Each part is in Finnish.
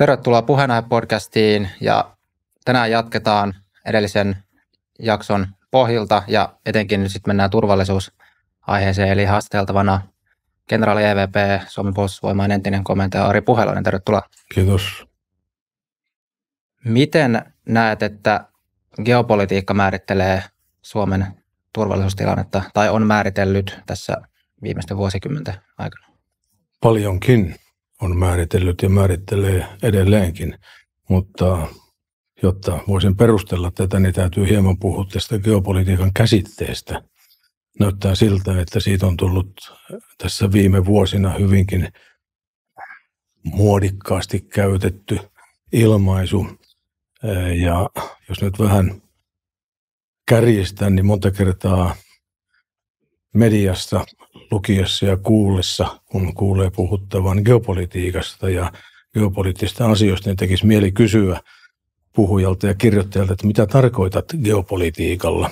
Tervetuloa Puheenaihe-podcastiin ja tänään jatketaan edellisen jakson pohjilta ja etenkin nyt sitten mennään turvallisuusaiheeseen eli haasteltavana kenraali EVP Suomen puolustusvoimain entinen komentaja Ari Puheloinen. Tervetuloa. Kiitos. Miten näet, että geopolitiikka määrittelee Suomen turvallisuustilannetta tai on määritellyt tässä viimeisten vuosikymmenten aikana? Paljonkin on määritellyt ja määrittelee edelleenkin. Mutta jotta voisin perustella tätä, niin täytyy hieman puhua tästä geopolitiikan käsitteestä. Näyttää siltä, että siitä on tullut tässä viime vuosina hyvinkin muodikkaasti käytetty ilmaisu. Ja jos nyt vähän kärjistän, niin monta kertaa mediassa lukiessa ja kuullessa, kun kuulee puhuttavan geopolitiikasta ja geopoliittisista asioista, niin tekisi mieli kysyä puhujalta ja kirjoittajalta, että mitä tarkoitat geopolitiikalla,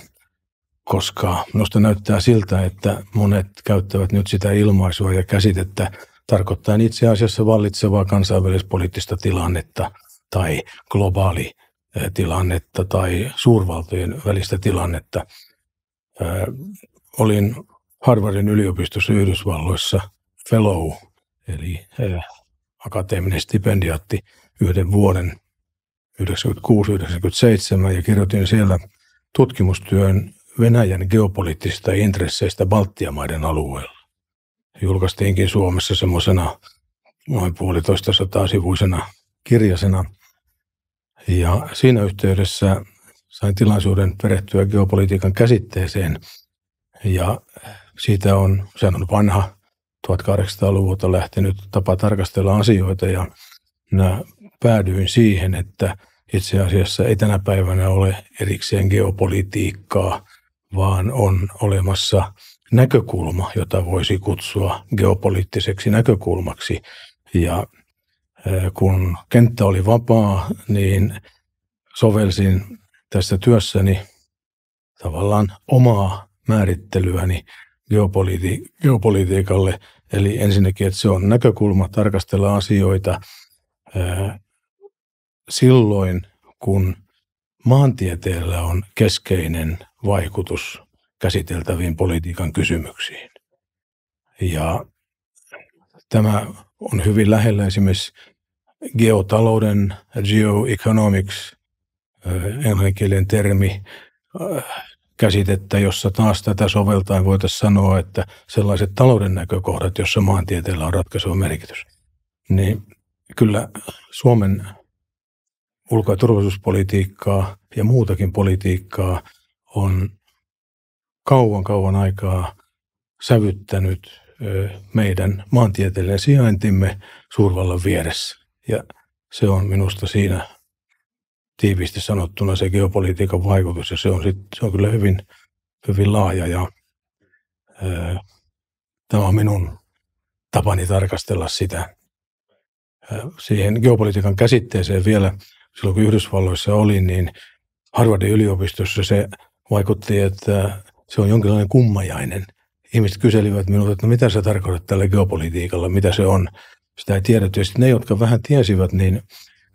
koska minusta näyttää siltä, että monet käyttävät nyt sitä ilmaisua ja käsitettä tarkoittaa itse asiassa vallitsevaa kansainvälispoliittista tilannetta tai globaali eh, tilannetta tai suurvaltojen välistä tilannetta. Ö, eh, olin Harvardin yliopistossa Yhdysvalloissa fellow, eli eh, akateeminen stipendiaatti yhden vuoden 1996-1997 ja kirjoitin siellä tutkimustyön Venäjän geopoliittisista intresseistä Baltiamaiden alueella. Julkaistiinkin Suomessa semmoisena noin puolitoista sataa sivuisena kirjasena. Ja siinä yhteydessä sain tilaisuuden perehtyä geopolitiikan käsitteeseen ja siitä on, sehän on vanha 1800-luvulta lähtenyt tapa tarkastella asioita ja minä päädyin siihen, että itse asiassa ei tänä päivänä ole erikseen geopolitiikkaa, vaan on olemassa näkökulma, jota voisi kutsua geopoliittiseksi näkökulmaksi. Ja kun kenttä oli vapaa, niin sovelsin tässä työssäni tavallaan omaa määrittelyäni geopoliti- geopolitiikalle. Eli ensinnäkin, että se on näkökulma tarkastella asioita ää, silloin, kun maantieteellä on keskeinen vaikutus käsiteltäviin politiikan kysymyksiin. Ja tämä on hyvin lähellä esimerkiksi geotalouden, geoeconomics, englanninkielinen termi, käsitettä, jossa taas tätä soveltaen voitaisiin sanoa, että sellaiset talouden näkökohdat, jossa maantieteellä on ratkaiseva merkitys, niin kyllä Suomen ulko- ja turvallisuuspolitiikkaa ja muutakin politiikkaa on kauan kauan aikaa sävyttänyt meidän maantieteellinen sijaintimme suurvallan vieressä. Ja se on minusta siinä tiiviisti sanottuna se geopolitiikan vaikutus, ja se on, sit, se on kyllä hyvin, hyvin laaja, ja ää, tämä on minun tapani tarkastella sitä. Ää, siihen geopolitiikan käsitteeseen vielä, silloin kun Yhdysvalloissa olin, niin Harvardin yliopistossa se vaikutti, että se on jonkinlainen kummajainen. Ihmiset kyselivät minulta, että no mitä sä tarkoitat tällä geopolitiikalla, mitä se on. Sitä ei tiedetty. Ja ne, jotka vähän tiesivät, niin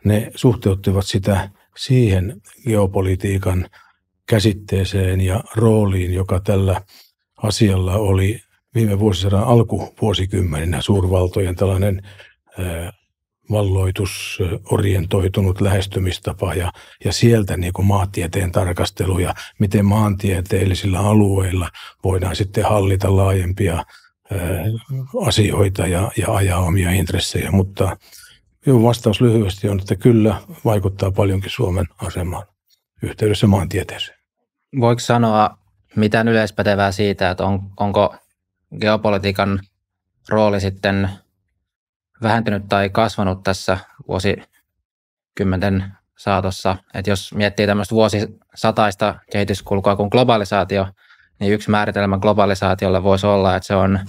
ne suhteuttivat sitä siihen geopolitiikan käsitteeseen ja rooliin, joka tällä asialla oli viime vuosisadan alkuvuosikymmeninä suurvaltojen tällainen valloitusorientoitunut lähestymistapa ja, ja sieltä niin kuin maantieteen tarkastelu ja miten maantieteellisillä alueilla voidaan sitten hallita laajempia ää, asioita ja, ja ajaa omia intressejä, mutta – Joo, vastaus lyhyesti on, että kyllä vaikuttaa paljonkin Suomen asemaan yhteydessä maantieteeseen. Voiko sanoa mitään yleispätevää siitä, että on, onko geopolitiikan rooli sitten vähentynyt tai kasvanut tässä vuosikymmenten saatossa. Että jos miettii tämmöistä vuosisataista kehityskulkua kuin globalisaatio, niin yksi määritelmä globalisaatiolle voisi olla, että se on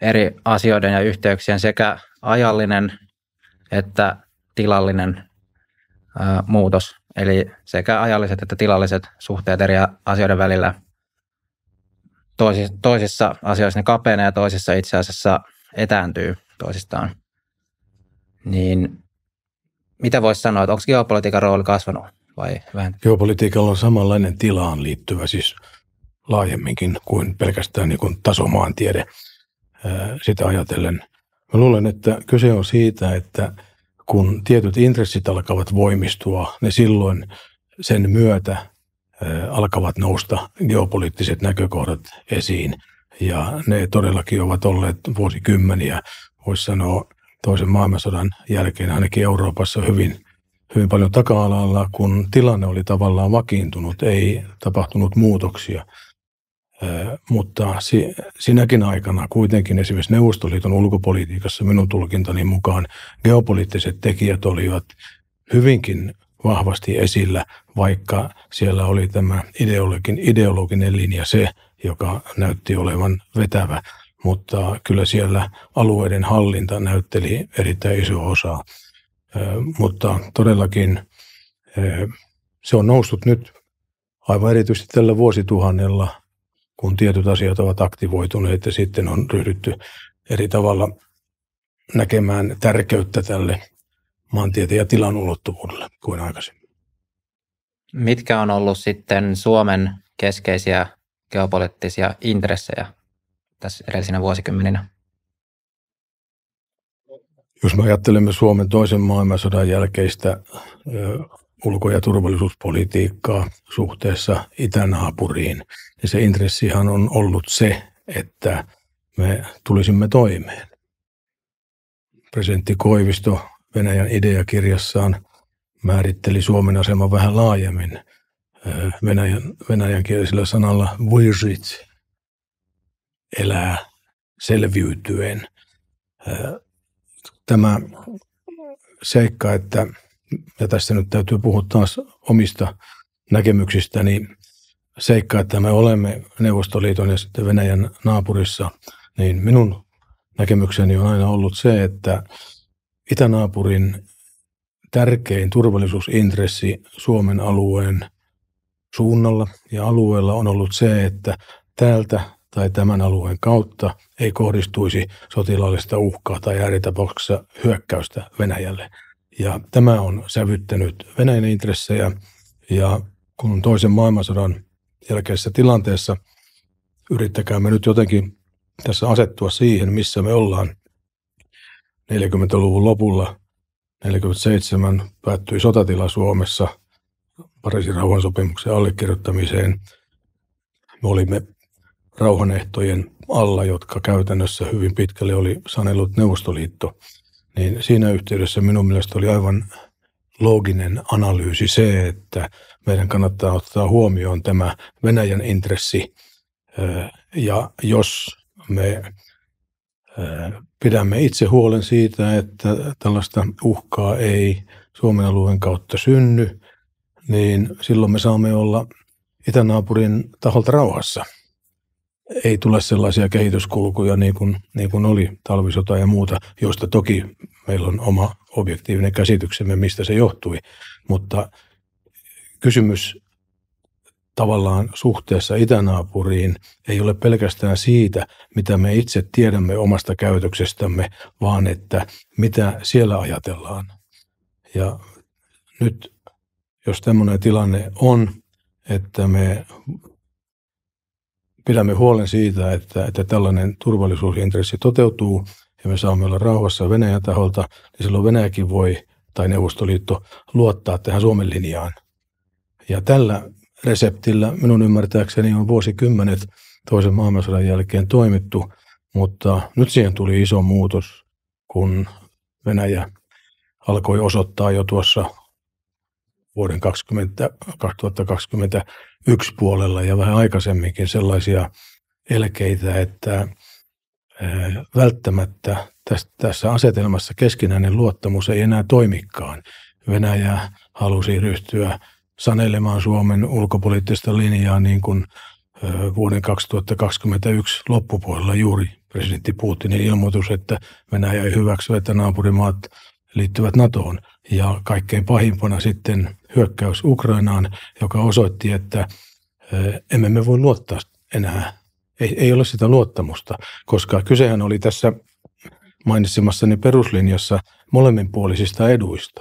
eri asioiden ja yhteyksien sekä ajallinen että tilallinen ö, muutos, eli sekä ajalliset että tilalliset suhteet eri asioiden välillä. Toisissa, toisissa asioissa ne kapenee ja toisissa itse asiassa etääntyy toisistaan. Niin mitä voisi sanoa, että onko geopolitiikan rooli kasvanut vai vähentynyt? Geopolitiikalla on samanlainen tilaan liittyvä, siis laajemminkin kuin pelkästään niin kuin tasomaantiede. Sitä ajatellen – Mä luulen, että kyse on siitä, että kun tietyt intressit alkavat voimistua, ne niin silloin sen myötä alkavat nousta geopoliittiset näkökohdat esiin. Ja ne todellakin ovat olleet vuosikymmeniä, voisi sanoa toisen maailmansodan jälkeen ainakin Euroopassa hyvin, hyvin paljon taka-alalla, kun tilanne oli tavallaan vakiintunut, ei tapahtunut muutoksia – mutta sinäkin aikana kuitenkin esimerkiksi Neuvostoliiton ulkopolitiikassa minun tulkintani mukaan geopoliittiset tekijät olivat hyvinkin vahvasti esillä, vaikka siellä oli tämä ideologin, ideologinen linja se, joka näytti olevan vetävä. Mutta kyllä siellä alueiden hallinta näytteli erittäin iso osaa. Mutta todellakin se on noussut nyt aivan erityisesti tällä vuosituhannella – kun tietyt asiat ovat aktivoituneet ja sitten on ryhdytty eri tavalla näkemään tärkeyttä tälle maantieteen ja tilan ulottuvuudelle kuin aikaisemmin. Mitkä on ollut sitten Suomen keskeisiä geopoliittisia intressejä tässä edellisinä vuosikymmeninä? Jos me ajattelemme Suomen toisen maailmansodan jälkeistä ulko- ja turvallisuuspolitiikkaa suhteessa itänaapuriin, niin se intressihan on ollut se, että me tulisimme toimeen. Presidentti Koivisto Venäjän ideakirjassaan määritteli Suomen aseman vähän laajemmin eh, venäjän, venäjänkielisellä sanalla vyžit, elää selviytyen. Eh, tämä seikka, että ja tässä nyt täytyy puhua taas omista näkemyksistä, niin seikka, että me olemme Neuvostoliiton ja sitten Venäjän naapurissa, niin minun näkemykseni on aina ollut se, että itänaapurin tärkein turvallisuusintressi Suomen alueen suunnalla ja alueella on ollut se, että täältä tai tämän alueen kautta ei kohdistuisi sotilaallista uhkaa tai ääritapauksessa hyökkäystä Venäjälle. Ja tämä on sävyttänyt Venäjän intressejä ja kun toisen maailmansodan jälkeisessä tilanteessa me nyt jotenkin tässä asettua siihen, missä me ollaan 40-luvun lopulla. 47 päättyi sotatila Suomessa Pariisin rauhansopimuksen allekirjoittamiseen. Me olimme rauhanehtojen alla, jotka käytännössä hyvin pitkälle oli sanellut Neuvostoliitto – niin siinä yhteydessä minun mielestä oli aivan looginen analyysi se, että meidän kannattaa ottaa huomioon tämä Venäjän intressi. Ja jos me pidämme itse huolen siitä, että tällaista uhkaa ei Suomen alueen kautta synny, niin silloin me saamme olla itänaapurin taholta rauhassa – ei tule sellaisia kehityskulkuja niin kuin, niin kuin oli talvisota ja muuta, joista toki meillä on oma objektiivinen käsityksemme, mistä se johtui. Mutta kysymys tavallaan suhteessa itänaapuriin ei ole pelkästään siitä, mitä me itse tiedämme omasta käytöksestämme, vaan että mitä siellä ajatellaan. Ja nyt, jos tämmöinen tilanne on, että me pidämme huolen siitä, että, että tällainen turvallisuusintressi toteutuu ja me saamme olla rauhassa Venäjän taholta, niin silloin Venäjäkin voi tai Neuvostoliitto luottaa tähän Suomen linjaan. Ja tällä reseptillä minun ymmärtääkseni on vuosikymmenet toisen maailmansodan jälkeen toimittu, mutta nyt siihen tuli iso muutos, kun Venäjä alkoi osoittaa jo tuossa vuoden 2020, 2020 yksi puolella ja vähän aikaisemminkin sellaisia elkeitä, että eh, välttämättä tässä asetelmassa keskinäinen luottamus ei enää toimikaan. Venäjä halusi ryhtyä sanelemaan Suomen ulkopoliittista linjaa niin kuin eh, vuoden 2021 loppupuolella juuri presidentti Putinin ilmoitus, että Venäjä ei hyväksy, että naapurimaat liittyvät NATOon. Ja kaikkein pahimpana sitten hyökkäys Ukrainaan, joka osoitti, että eh, emme me voi luottaa enää. Ei, ei ole sitä luottamusta, koska kysehän oli tässä mainitsemassani peruslinjassa molemminpuolisista eduista.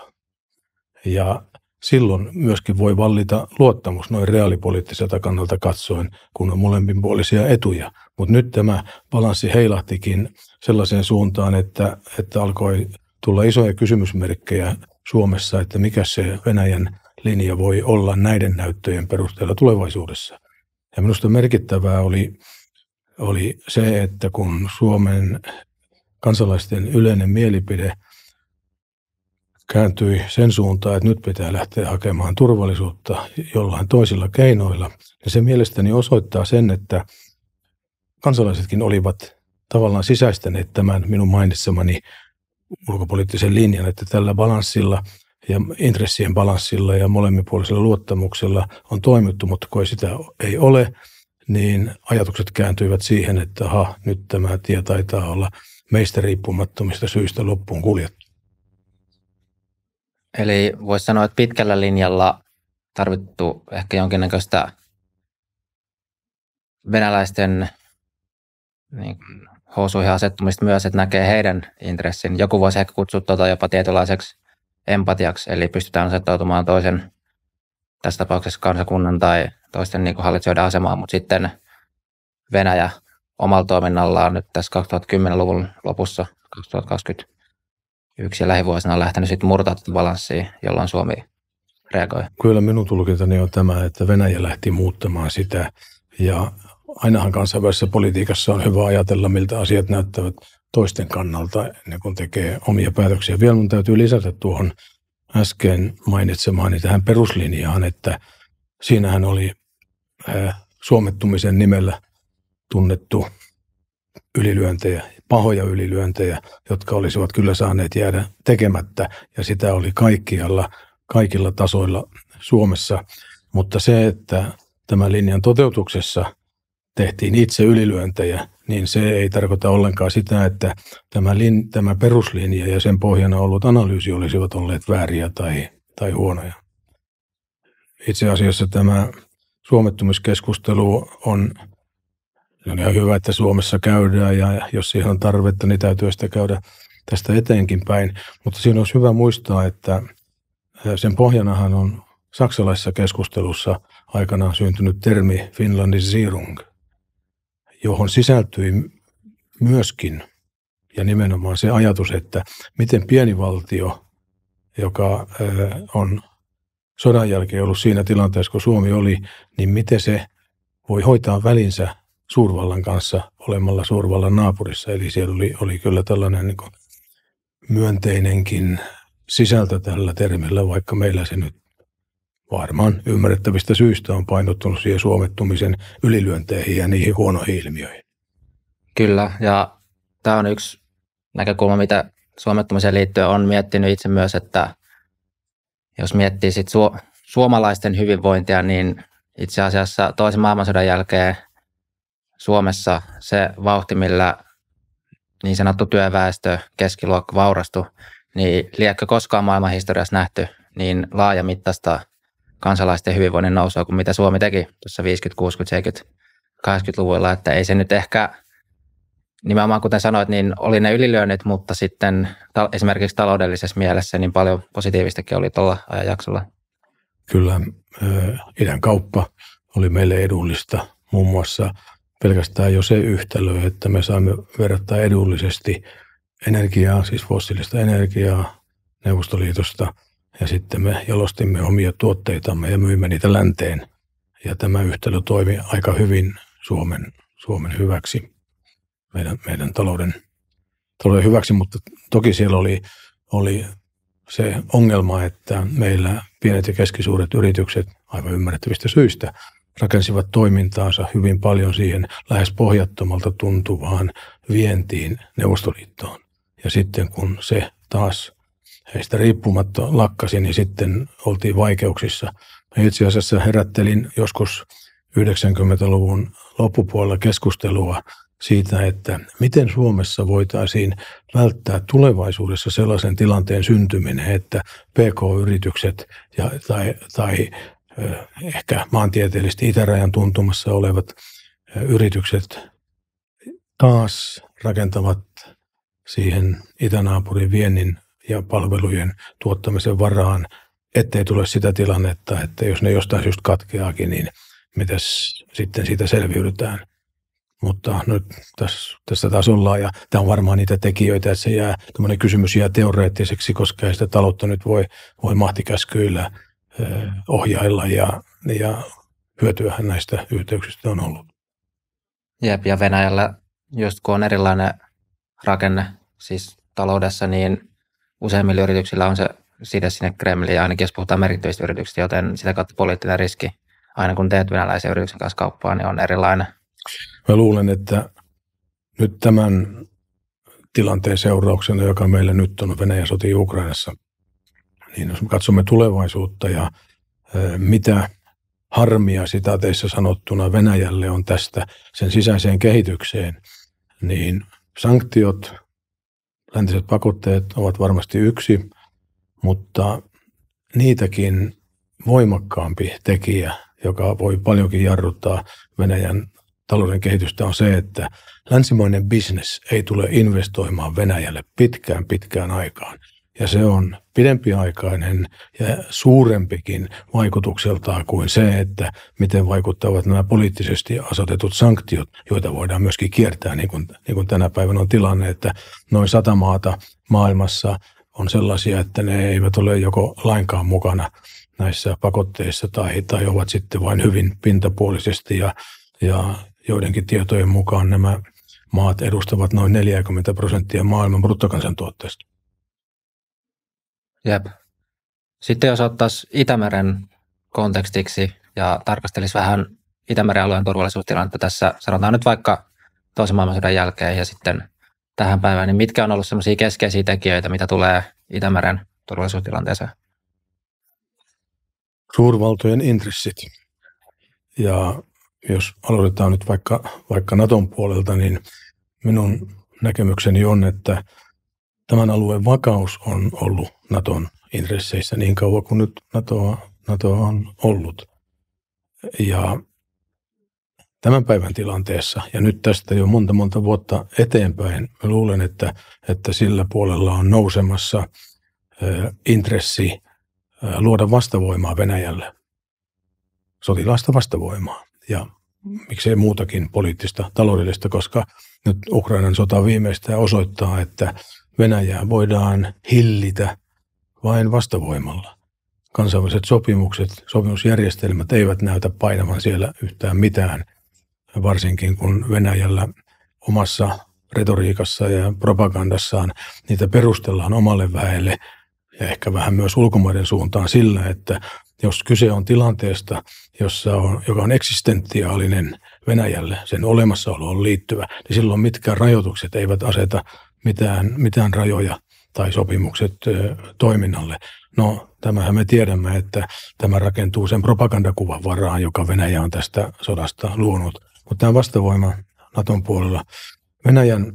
Ja silloin myöskin voi vallita luottamus noin reaalipoliittiselta kannalta katsoen, kun on molemminpuolisia etuja. Mutta nyt tämä balanssi heilahtikin sellaiseen suuntaan, että, että alkoi tulla isoja kysymysmerkkejä Suomessa, että mikä se Venäjän linja voi olla näiden näyttöjen perusteella tulevaisuudessa. Ja minusta merkittävää oli, oli se, että kun Suomen kansalaisten yleinen mielipide kääntyi sen suuntaan, että nyt pitää lähteä hakemaan turvallisuutta jollain toisilla keinoilla, niin se mielestäni osoittaa sen, että kansalaisetkin olivat tavallaan sisäistäneet tämän minun mainitsemani ulkopoliittisen linjan, että tällä balanssilla ja intressien balanssilla ja molemminpuolisella luottamuksella on toimittu, mutta kun sitä ei ole, niin ajatukset kääntyivät siihen, että ha, nyt tämä tie taitaa olla meistä riippumattomista syistä loppuun kuljettu. Eli voisi sanoa, että pitkällä linjalla tarvittu ehkä jonkinnäköistä venäläisten niin, housuihin asettumista myös, että näkee heidän intressin. Joku voisi ehkä kutsua tuota jopa tietynlaiseksi empatiaksi, eli pystytään asettautumaan toisen, tässä tapauksessa kansakunnan tai toisten niin hallitsijoiden asemaan, mutta sitten Venäjä omalla toiminnallaan nyt tässä 2010-luvun lopussa, 2021 ja lähivuosina on lähtenyt sitten murtaa tätä balanssia, jolloin Suomi reagoi. Kyllä minun tulkintani on tämä, että Venäjä lähti muuttamaan sitä ja ainahan kansainvälisessä politiikassa on hyvä ajatella, miltä asiat näyttävät toisten kannalta ennen kuin tekee omia päätöksiä. Vielä mun täytyy lisätä tuohon äsken mainitsemaani tähän peruslinjaan, että siinähän oli äh, suomettumisen nimellä tunnettu ylilyöntejä, pahoja ylilyöntejä, jotka olisivat kyllä saaneet jäädä tekemättä, ja sitä oli kaikkialla, kaikilla tasoilla Suomessa. Mutta se, että tämän linjan toteutuksessa – tehtiin itse ylilyöntejä, niin se ei tarkoita ollenkaan sitä, että tämä, lin, tämä peruslinja ja sen pohjana ollut analyysi olisivat olleet vääriä tai, tai huonoja. Itse asiassa tämä suomettumiskeskustelu on, on ihan hyvä, että Suomessa käydään ja jos siihen on tarvetta, niin täytyy sitä käydä tästä eteenkin päin. Mutta siinä olisi hyvä muistaa, että sen pohjanahan on saksalaisessa keskustelussa aikanaan syntynyt termi Finlandisierung – johon sisältyi myöskin ja nimenomaan se ajatus, että miten pieni valtio, joka äh, on sodan jälkeen ollut siinä tilanteessa, kun Suomi oli, niin miten se voi hoitaa välinsä suurvallan kanssa olemalla suurvallan naapurissa. Eli siellä oli, oli kyllä tällainen niin kuin myönteinenkin sisältö tällä termillä, vaikka meillä se nyt varmaan ymmärrettävistä syistä on painottunut siihen suomettumisen ylilyönteihin ja niihin huonoihin ilmiöihin. Kyllä, ja tämä on yksi näkökulma, mitä suomettumiseen liittyen on miettinyt itse myös, että jos miettii sit su- suomalaisten hyvinvointia, niin itse asiassa toisen maailmansodan jälkeen Suomessa se vauhti, millä niin sanottu työväestö, keskiluokka vaurastui, niin liekkö koskaan maailman historiassa nähty niin laajamittaista – kansalaisten hyvinvoinnin nousua kuin mitä Suomi teki tuossa 50, 60, 70, 80-luvulla, että ei se nyt ehkä nimenomaan kuten sanoit, niin oli ne ylilyönnit, mutta sitten esimerkiksi taloudellisessa mielessä niin paljon positiivistakin oli tuolla ajanjaksolla. Kyllä, idän kauppa oli meille edullista. Muun muassa pelkästään jo se yhtälö, että me saimme verrattain edullisesti energiaa, siis fossiilista energiaa Neuvostoliitosta – ja sitten me jalostimme omia tuotteitamme ja myimme niitä länteen. Ja tämä yhtälö toimi aika hyvin Suomen, Suomen hyväksi, meidän, meidän talouden, talouden hyväksi, mutta toki siellä oli, oli se ongelma, että meillä pienet ja keskisuuret yritykset aivan ymmärrettävistä syistä rakensivat toimintaansa hyvin paljon siihen lähes pohjattomalta tuntuvaan vientiin Neuvostoliittoon. Ja sitten kun se taas heistä riippumatta lakkasi, niin sitten oltiin vaikeuksissa. Mä itse asiassa herättelin joskus 90-luvun loppupuolella keskustelua siitä, että miten Suomessa voitaisiin välttää tulevaisuudessa sellaisen tilanteen syntyminen, että PK-yritykset ja, tai, tai ehkä maantieteellisesti itärajan tuntumassa olevat yritykset taas rakentavat siihen itänaapurin viennin ja palvelujen tuottamisen varaan, ettei tule sitä tilannetta, että jos ne jostain syystä katkeakin, niin miten sitten siitä selviydytään. Mutta nyt no, tässä, tässä taas ollaan, ja tämä on varmaan niitä tekijöitä, että se jää, tämmöinen kysymys jää teoreettiseksi, koska ei sitä taloutta nyt voi, voi mahtikäskyillä eh, ohjailla, ja, ja hyötyähän näistä yhteyksistä on ollut. Jep, ja Venäjällä, just kun on erilainen rakenne siis taloudessa, niin useimmilla yrityksillä on se siitä sinne Kremliin, ainakin jos puhutaan merkittävistä yrityksistä, joten sitä kautta poliittinen riski aina kun teet venäläisen yrityksen kanssa kauppaa, niin on erilainen. Mä luulen, että nyt tämän tilanteen seurauksena, joka meillä nyt on Venäjä sotii Ukrainassa, niin jos me katsomme tulevaisuutta ja mitä harmia sitaateissa sanottuna Venäjälle on tästä sen sisäiseen kehitykseen, niin sanktiot läntiset pakotteet ovat varmasti yksi, mutta niitäkin voimakkaampi tekijä, joka voi paljonkin jarruttaa Venäjän talouden kehitystä, on se, että länsimainen bisnes ei tule investoimaan Venäjälle pitkään pitkään aikaan – ja se on pidempiaikainen ja suurempikin vaikutukseltaan kuin se, että miten vaikuttavat nämä poliittisesti asetetut sanktiot, joita voidaan myöskin kiertää, niin kuin, niin kuin tänä päivänä on tilanne, että noin sata maata maailmassa on sellaisia, että ne eivät ole joko lainkaan mukana näissä pakotteissa tai, tai ovat sitten vain hyvin pintapuolisesti ja, ja joidenkin tietojen mukaan nämä maat edustavat noin 40 prosenttia maailman bruttokansantuotteesta. Jep. Sitten jos ottaisiin Itämeren kontekstiksi ja tarkastelisi vähän Itämeren alueen turvallisuustilannetta tässä, sanotaan nyt vaikka toisen maailmansodan jälkeen ja sitten tähän päivään, niin mitkä on ollut sellaisia keskeisiä tekijöitä, mitä tulee Itämeren turvallisuustilanteeseen? Suurvaltojen intressit. Ja jos aloitetaan nyt vaikka, vaikka Naton puolelta, niin minun näkemykseni on, että tämän alueen vakaus on ollut Naton intresseissä niin kauan kuin nyt NATO, NATO on ollut. Ja tämän päivän tilanteessa ja nyt tästä jo monta monta vuotta eteenpäin, mä luulen, että, että sillä puolella on nousemassa ö, intressi ö, luoda vastavoimaa Venäjälle, sotilaasta vastavoimaa ja miksei muutakin poliittista, taloudellista, koska nyt Ukrainan sota viimeistään osoittaa, että Venäjää voidaan hillitä vain vastavoimalla. Kansainväliset sopimukset, sopimusjärjestelmät eivät näytä painavan siellä yhtään mitään, varsinkin kun Venäjällä omassa retoriikassa ja propagandassaan niitä perustellaan omalle väelle ja ehkä vähän myös ulkomaiden suuntaan sillä, että jos kyse on tilanteesta, jossa on, joka on eksistentiaalinen Venäjälle, sen olemassaoloon liittyvä, niin silloin mitkä rajoitukset eivät aseta mitään, mitään rajoja tai sopimukset toiminnalle. No, tämähän me tiedämme, että tämä rakentuu sen propagandakuvan varaan, joka Venäjä on tästä sodasta luonut. Mutta tämä vastavoima Naton puolella Venäjän,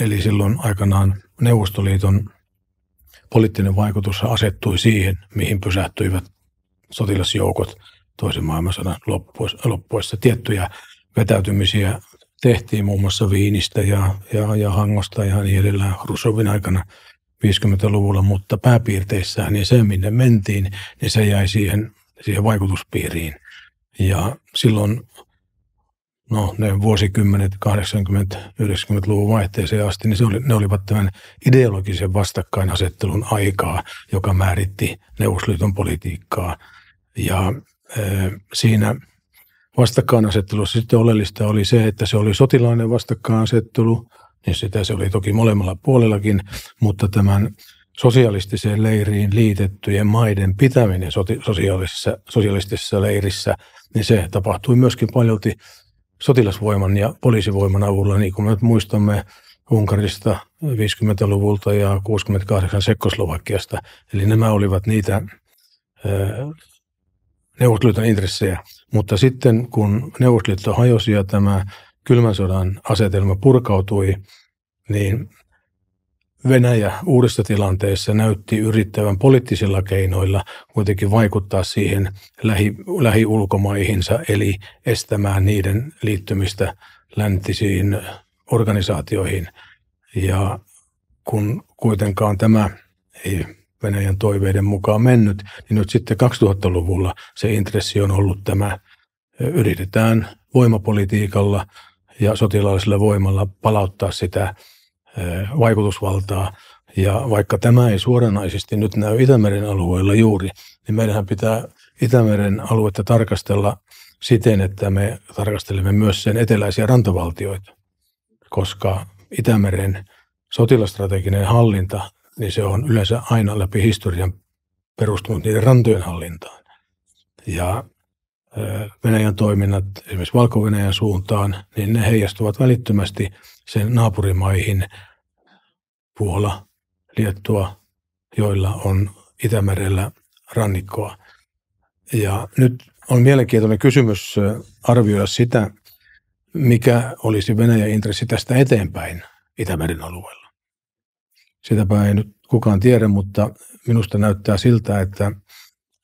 eli silloin aikanaan Neuvostoliiton poliittinen vaikutus asettui siihen, mihin pysähtyivät sotilasjoukot toisen maailmansodan loppuessa. Tiettyjä vetäytymisiä tehtiin muun muassa Viinistä ja, ja, ja Hangosta ja niin edelleen Rusovin aikana – 50-luvulla, mutta pääpiirteissä niin se, minne mentiin, niin se jäi siihen, siihen vaikutuspiiriin. Ja silloin no, ne vuosikymmenet, 80-90-luvun vaihteeseen asti, niin se oli, ne olivat tämän ideologisen vastakkainasettelun aikaa, joka määritti Neuvostoliiton politiikkaa. Ja e, siinä vastakkainasettelussa sitten oleellista oli se, että se oli sotilainen vastakkainasettelu – niin sitä se oli toki molemmalla puolellakin, mutta tämän sosialistiseen leiriin liitettyjen maiden pitäminen sosiaalisessa, sosialistisessa leirissä, niin se tapahtui myöskin paljolti sotilasvoiman ja poliisivoiman avulla, niin kuin me nyt muistamme Unkarista 50-luvulta ja 68 Sekkoslovakiasta. Eli nämä olivat niitä Neuvostoliiton intressejä. Mutta sitten kun Neuvostoliitto hajosi ja tämä kylmän sodan asetelma purkautui, niin Venäjä uudessa tilanteessa näytti yrittävän poliittisilla keinoilla kuitenkin vaikuttaa siihen lähi, lähiulkomaihinsa, eli estämään niiden liittymistä läntisiin organisaatioihin. Ja kun kuitenkaan tämä ei Venäjän toiveiden mukaan mennyt, niin nyt sitten 2000-luvulla se intressi on ollut tämä, yritetään voimapolitiikalla – ja sotilaallisella voimalla palauttaa sitä vaikutusvaltaa. Ja vaikka tämä ei suoranaisesti nyt näy Itämeren alueella juuri, niin meidän pitää Itämeren aluetta tarkastella siten, että me tarkastelemme myös sen eteläisiä rantavaltioita, koska Itämeren sotilastrateginen hallinta, niin se on yleensä aina läpi historian perustunut niiden rantojen hallintaan. Ja Venäjän toiminnat esimerkiksi valko suuntaan, niin ne heijastuvat välittömästi sen naapurimaihin Puola, Liettua, joilla on Itämerellä rannikkoa. Ja nyt on mielenkiintoinen kysymys arvioida sitä, mikä olisi Venäjän intressi tästä eteenpäin Itämeren alueella. Sitäpä ei nyt kukaan tiedä, mutta minusta näyttää siltä, että –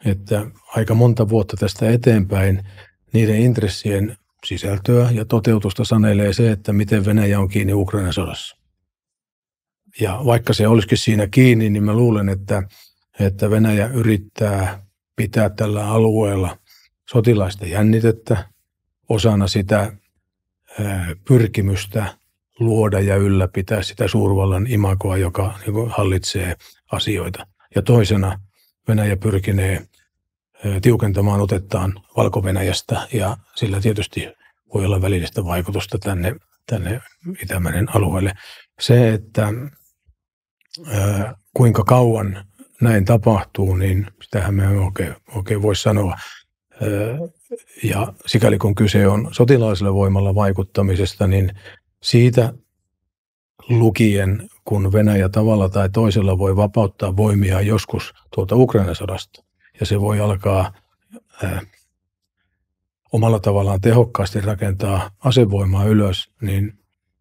että aika monta vuotta tästä eteenpäin niiden intressien sisältöä ja toteutusta sanelee se, että miten Venäjä on kiinni Ukrainan sodassa. Ja vaikka se olisikin siinä kiinni, niin mä luulen, että, että Venäjä yrittää pitää tällä alueella sotilaista jännitettä osana sitä pyrkimystä luoda ja ylläpitää sitä suurvallan imakoa, joka niin hallitsee asioita. Ja toisena Venäjä pyrkinee tiukentamaan otettaan valko ja sillä tietysti voi olla välillistä vaikutusta tänne, tänne Itämeren alueelle. Se, että ää, kuinka kauan näin tapahtuu, niin sitähän me oikein, oikein voi sanoa. Ää, ja sikäli kun kyse on sotilaisella voimalla vaikuttamisesta, niin siitä lukien, kun Venäjä tavalla tai toisella voi vapauttaa voimia joskus tuolta Ukrainan sodasta, ja se voi alkaa ää, äh, omalla tavallaan tehokkaasti rakentaa asevoimaa ylös, niin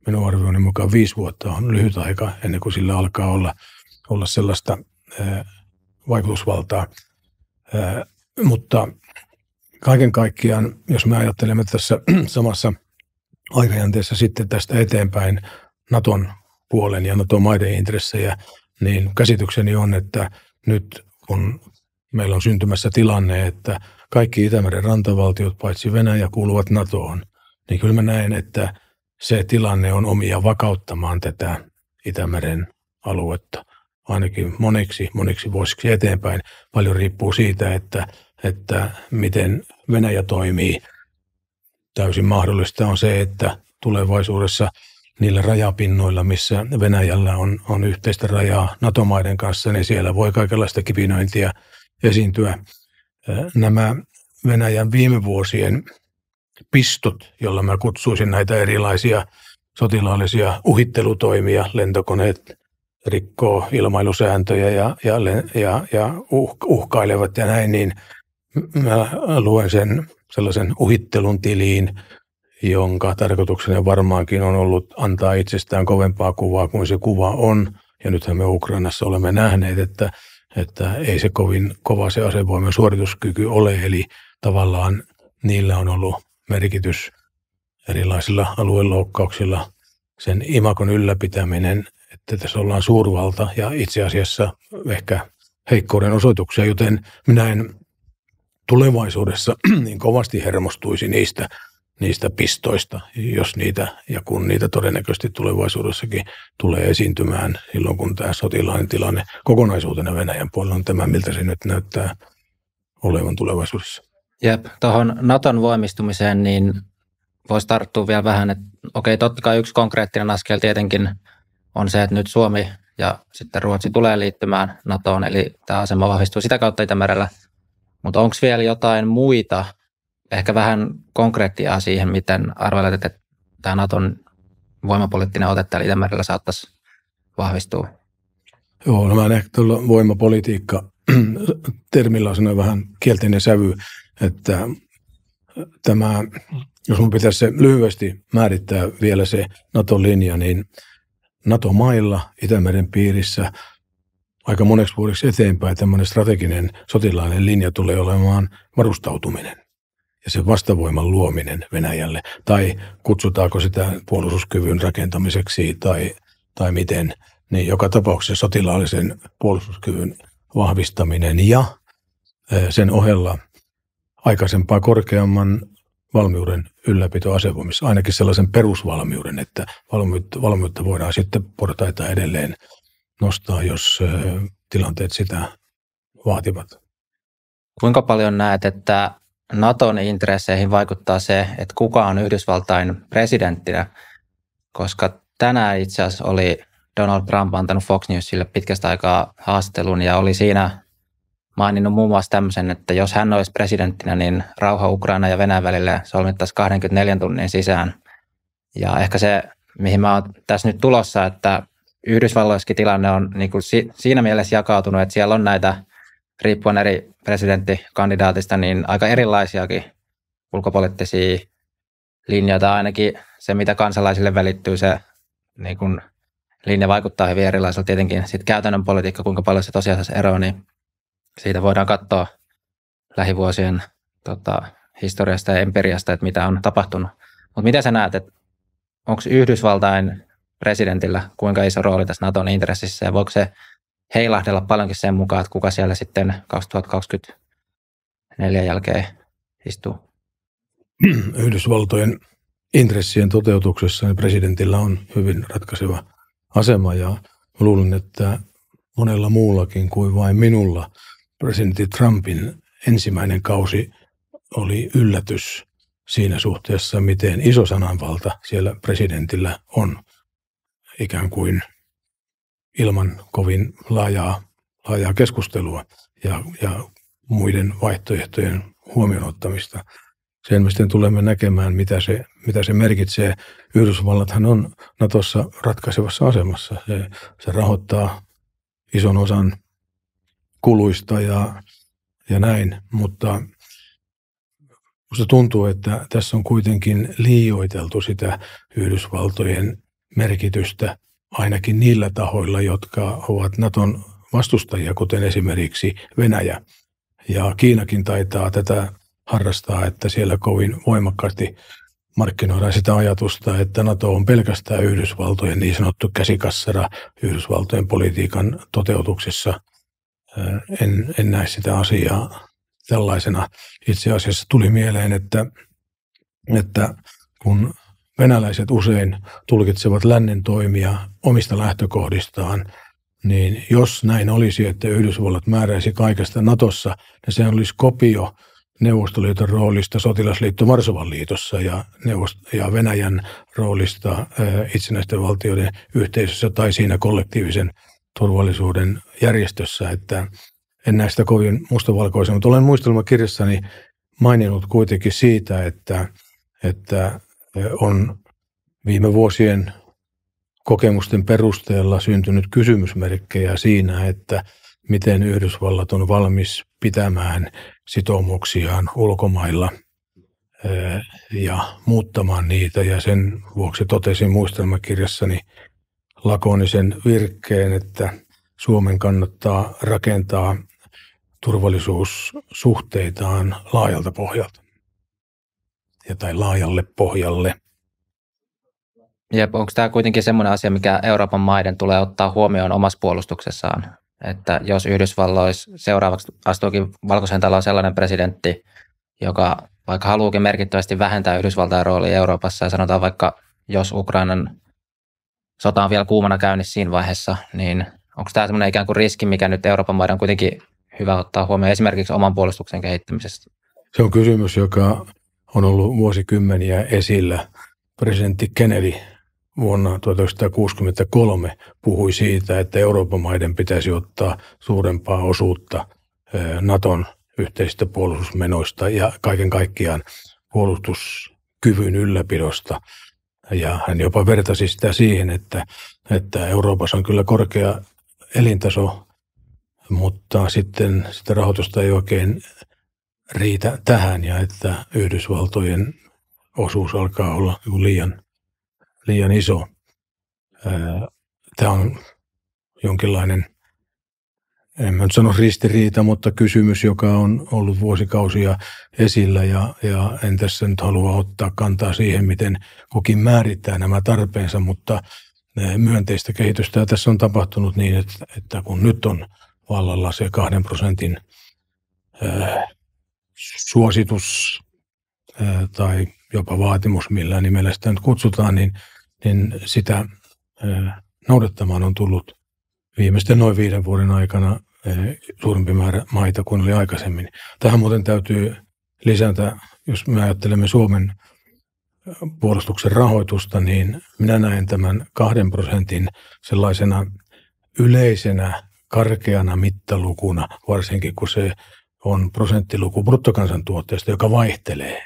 minun arvioni mukaan viisi vuotta on lyhyt aika ennen kuin sillä alkaa olla, olla sellaista ää, äh, vaikutusvaltaa. Ää, äh, mutta kaiken kaikkiaan, jos me ajattelemme tässä samassa aikajänteessä sitten tästä eteenpäin Naton puolen ja Naton maiden intressejä, niin käsitykseni on, että nyt kun Meillä on syntymässä tilanne, että kaikki Itämeren rantavaltiot paitsi Venäjä kuuluvat NATOon. Niin kyllä mä näen, että se tilanne on omia vakauttamaan tätä Itämeren aluetta ainakin moniksi, moniksi vuosiksi eteenpäin. Paljon riippuu siitä, että, että miten Venäjä toimii. Täysin mahdollista on se, että tulevaisuudessa niillä rajapinnoilla, missä Venäjällä on, on yhteistä rajaa NATO-maiden kanssa, niin siellä voi kaikenlaista kipinointia esiintyä. Nämä Venäjän viime vuosien pistot, jolla mä kutsuisin näitä erilaisia sotilaallisia uhittelutoimia, lentokoneet rikkoo ilmailusääntöjä ja, ja, ja, ja uhkailevat ja näin, niin mä luen sen sellaisen uhittelun tiliin, jonka tarkoituksena varmaankin on ollut antaa itsestään kovempaa kuvaa kuin se kuva on. Ja nythän me Ukrainassa olemme nähneet, että – että ei se kovin kova se asevoiman suorituskyky ole, eli tavallaan niillä on ollut merkitys erilaisilla alueloukkauksilla sen imakon ylläpitäminen, että tässä ollaan suurvalta ja itse asiassa ehkä heikkouden osoituksia, joten minä en tulevaisuudessa niin kovasti hermostuisi niistä niistä pistoista, jos niitä ja kun niitä todennäköisesti tulevaisuudessakin tulee esiintymään silloin, kun tämä sotilaallinen tilanne kokonaisuutena Venäjän puolella on tämä, miltä se nyt näyttää olevan tulevaisuudessa. Jep, tuohon Naton voimistumiseen niin voisi tarttua vielä vähän, että okei, totta kai yksi konkreettinen askel tietenkin on se, että nyt Suomi ja sitten Ruotsi tulee liittymään NATOon, eli tämä asema vahvistuu sitä kautta Itämerellä. Mutta onko vielä jotain muita Ehkä vähän konkreettiaa siihen, miten arvelet, että tämä Naton voimapoliittinen ote täällä Itämerellä saattaisi vahvistua? Joo, no mä ehkä tuolla voimapolitiikka termillä on vähän kielteinen sävy, että tämä, jos mun pitäisi se lyhyesti määrittää vielä se NATO-linja, niin NATO-mailla Itämeren piirissä aika moneksi vuodeksi eteenpäin tämmöinen strateginen sotilaallinen linja tulee olemaan varustautuminen ja sen vastavoiman luominen Venäjälle, tai kutsutaanko sitä puolustuskyvyn rakentamiseksi tai, tai miten, niin joka tapauksessa sotilaallisen puolustuskyvyn vahvistaminen ja sen ohella aikaisempaa korkeamman valmiuden ylläpito asevoimissa, ainakin sellaisen perusvalmiuden, että valmiutta, valmiutta voidaan sitten portaita edelleen nostaa, jos tilanteet sitä vaativat. Kuinka paljon näet, että Naton intresseihin vaikuttaa se, että kuka on Yhdysvaltain presidenttinä, koska tänään itse asiassa oli Donald Trump antanut Fox Newsille pitkästä aikaa haastelun ja oli siinä maininnut muun muassa tämmöisen, että jos hän olisi presidenttinä, niin rauha Ukraina ja Venäjän välille solmittaisiin 24 tunnin sisään. Ja ehkä se, mihin mä oon tässä nyt tulossa, että Yhdysvalloissakin tilanne on niin kuin si- siinä mielessä jakautunut, että siellä on näitä – riippuen eri presidenttikandidaatista, niin aika erilaisiakin ulkopoliittisia linjoita. Ainakin se, mitä kansalaisille välittyy, se niin kun linja vaikuttaa hyvin erilaiselta tietenkin. Sitten käytännön politiikka, kuinka paljon se tosiasiassa eroaa, niin siitä voidaan katsoa lähivuosien tota, historiasta ja empiriasta, että mitä on tapahtunut. Mutta mitä sä näet, että onko Yhdysvaltain presidentillä kuinka iso rooli tässä Naton intressissä ja voiko se heilahdella paljonkin sen mukaan, että kuka siellä sitten 2024 jälkeen istuu. Yhdysvaltojen intressien toteutuksessa niin presidentillä on hyvin ratkaiseva asema ja luulen, että monella muullakin kuin vain minulla presidentti Trumpin ensimmäinen kausi oli yllätys siinä suhteessa, miten iso sananvalta siellä presidentillä on ikään kuin ilman kovin laajaa, laajaa keskustelua ja, ja muiden vaihtoehtojen huomioon ottamista. Sen me sitten tulemme näkemään, mitä se, mitä se merkitsee. Yhdysvallathan on Natossa ratkaisevassa asemassa. Se, se rahoittaa ison osan kuluista ja, ja näin, mutta Minusta tuntuu, että tässä on kuitenkin liioiteltu sitä Yhdysvaltojen merkitystä ainakin niillä tahoilla, jotka ovat Naton vastustajia, kuten esimerkiksi Venäjä. Ja Kiinakin taitaa tätä harrastaa, että siellä kovin voimakkaasti markkinoidaan sitä ajatusta, että NATO on pelkästään Yhdysvaltojen niin sanottu käsikassara Yhdysvaltojen politiikan toteutuksessa. En, en näe sitä asiaa tällaisena. Itse asiassa tuli mieleen, että, että kun venäläiset usein tulkitsevat lännen toimia omista lähtökohdistaan, niin jos näin olisi, että Yhdysvallat määräisi kaikesta Natossa, niin se olisi kopio Neuvostoliiton roolista sotilasliitto Varsovan liitossa ja, neuvost- ja Venäjän roolista eh, itsenäisten valtioiden yhteisössä tai siinä kollektiivisen turvallisuuden järjestössä, että en näistä kovin mustavalkoisen, mutta olen muistelmakirjassani maininnut kuitenkin siitä, että, että on viime vuosien kokemusten perusteella syntynyt kysymysmerkkejä siinä, että miten Yhdysvallat on valmis pitämään sitoumuksiaan ulkomailla ja muuttamaan niitä. Ja sen vuoksi totesin muistelmakirjassani lakonisen virkkeen, että Suomen kannattaa rakentaa turvallisuussuhteitaan laajalta pohjalta ja tai laajalle pohjalle. Jep, onko tämä kuitenkin semmoinen asia, mikä Euroopan maiden tulee ottaa huomioon omassa puolustuksessaan? Että jos Yhdysvalloissa seuraavaksi astuukin valkoisen taloon sellainen presidentti, joka vaikka haluukin merkittävästi vähentää Yhdysvaltain roolia Euroopassa ja sanotaan vaikka, jos Ukrainan sota on vielä kuumana käynnissä siinä vaiheessa, niin onko tämä semmoinen ikään kuin riski, mikä nyt Euroopan maiden on kuitenkin hyvä ottaa huomioon esimerkiksi oman puolustuksen kehittämisessä? Se on kysymys, joka on ollut vuosikymmeniä esillä. Presidentti Kennedy vuonna 1963 puhui siitä, että Euroopan maiden pitäisi ottaa suurempaa osuutta Naton yhteisistä puolustusmenoista ja kaiken kaikkiaan puolustuskyvyn ylläpidosta. Ja hän jopa vertasi sitä siihen, että, että Euroopassa on kyllä korkea elintaso, mutta sitten sitä rahoitusta ei oikein riitä tähän ja että Yhdysvaltojen osuus alkaa olla liian, liian iso. Tämä on jonkinlainen, en mä nyt sano ristiriita, mutta kysymys, joka on ollut vuosikausia esillä ja, ja en tässä nyt halua ottaa kantaa siihen, miten kukin määrittää nämä tarpeensa, mutta myönteistä kehitystä ja tässä on tapahtunut niin, että, että kun nyt on vallalla se kahden prosentin suositus tai jopa vaatimus, millä nimellä sitä nyt kutsutaan, niin, niin sitä noudattamaan on tullut viimeisten noin viiden vuoden aikana suurempi määrä maita kuin oli aikaisemmin. Tähän muuten täytyy lisätä, jos me ajattelemme Suomen puolustuksen rahoitusta, niin minä näen tämän kahden prosentin sellaisena yleisenä karkeana mittalukuna, varsinkin kun se on prosenttiluku bruttokansantuotteesta, joka vaihtelee,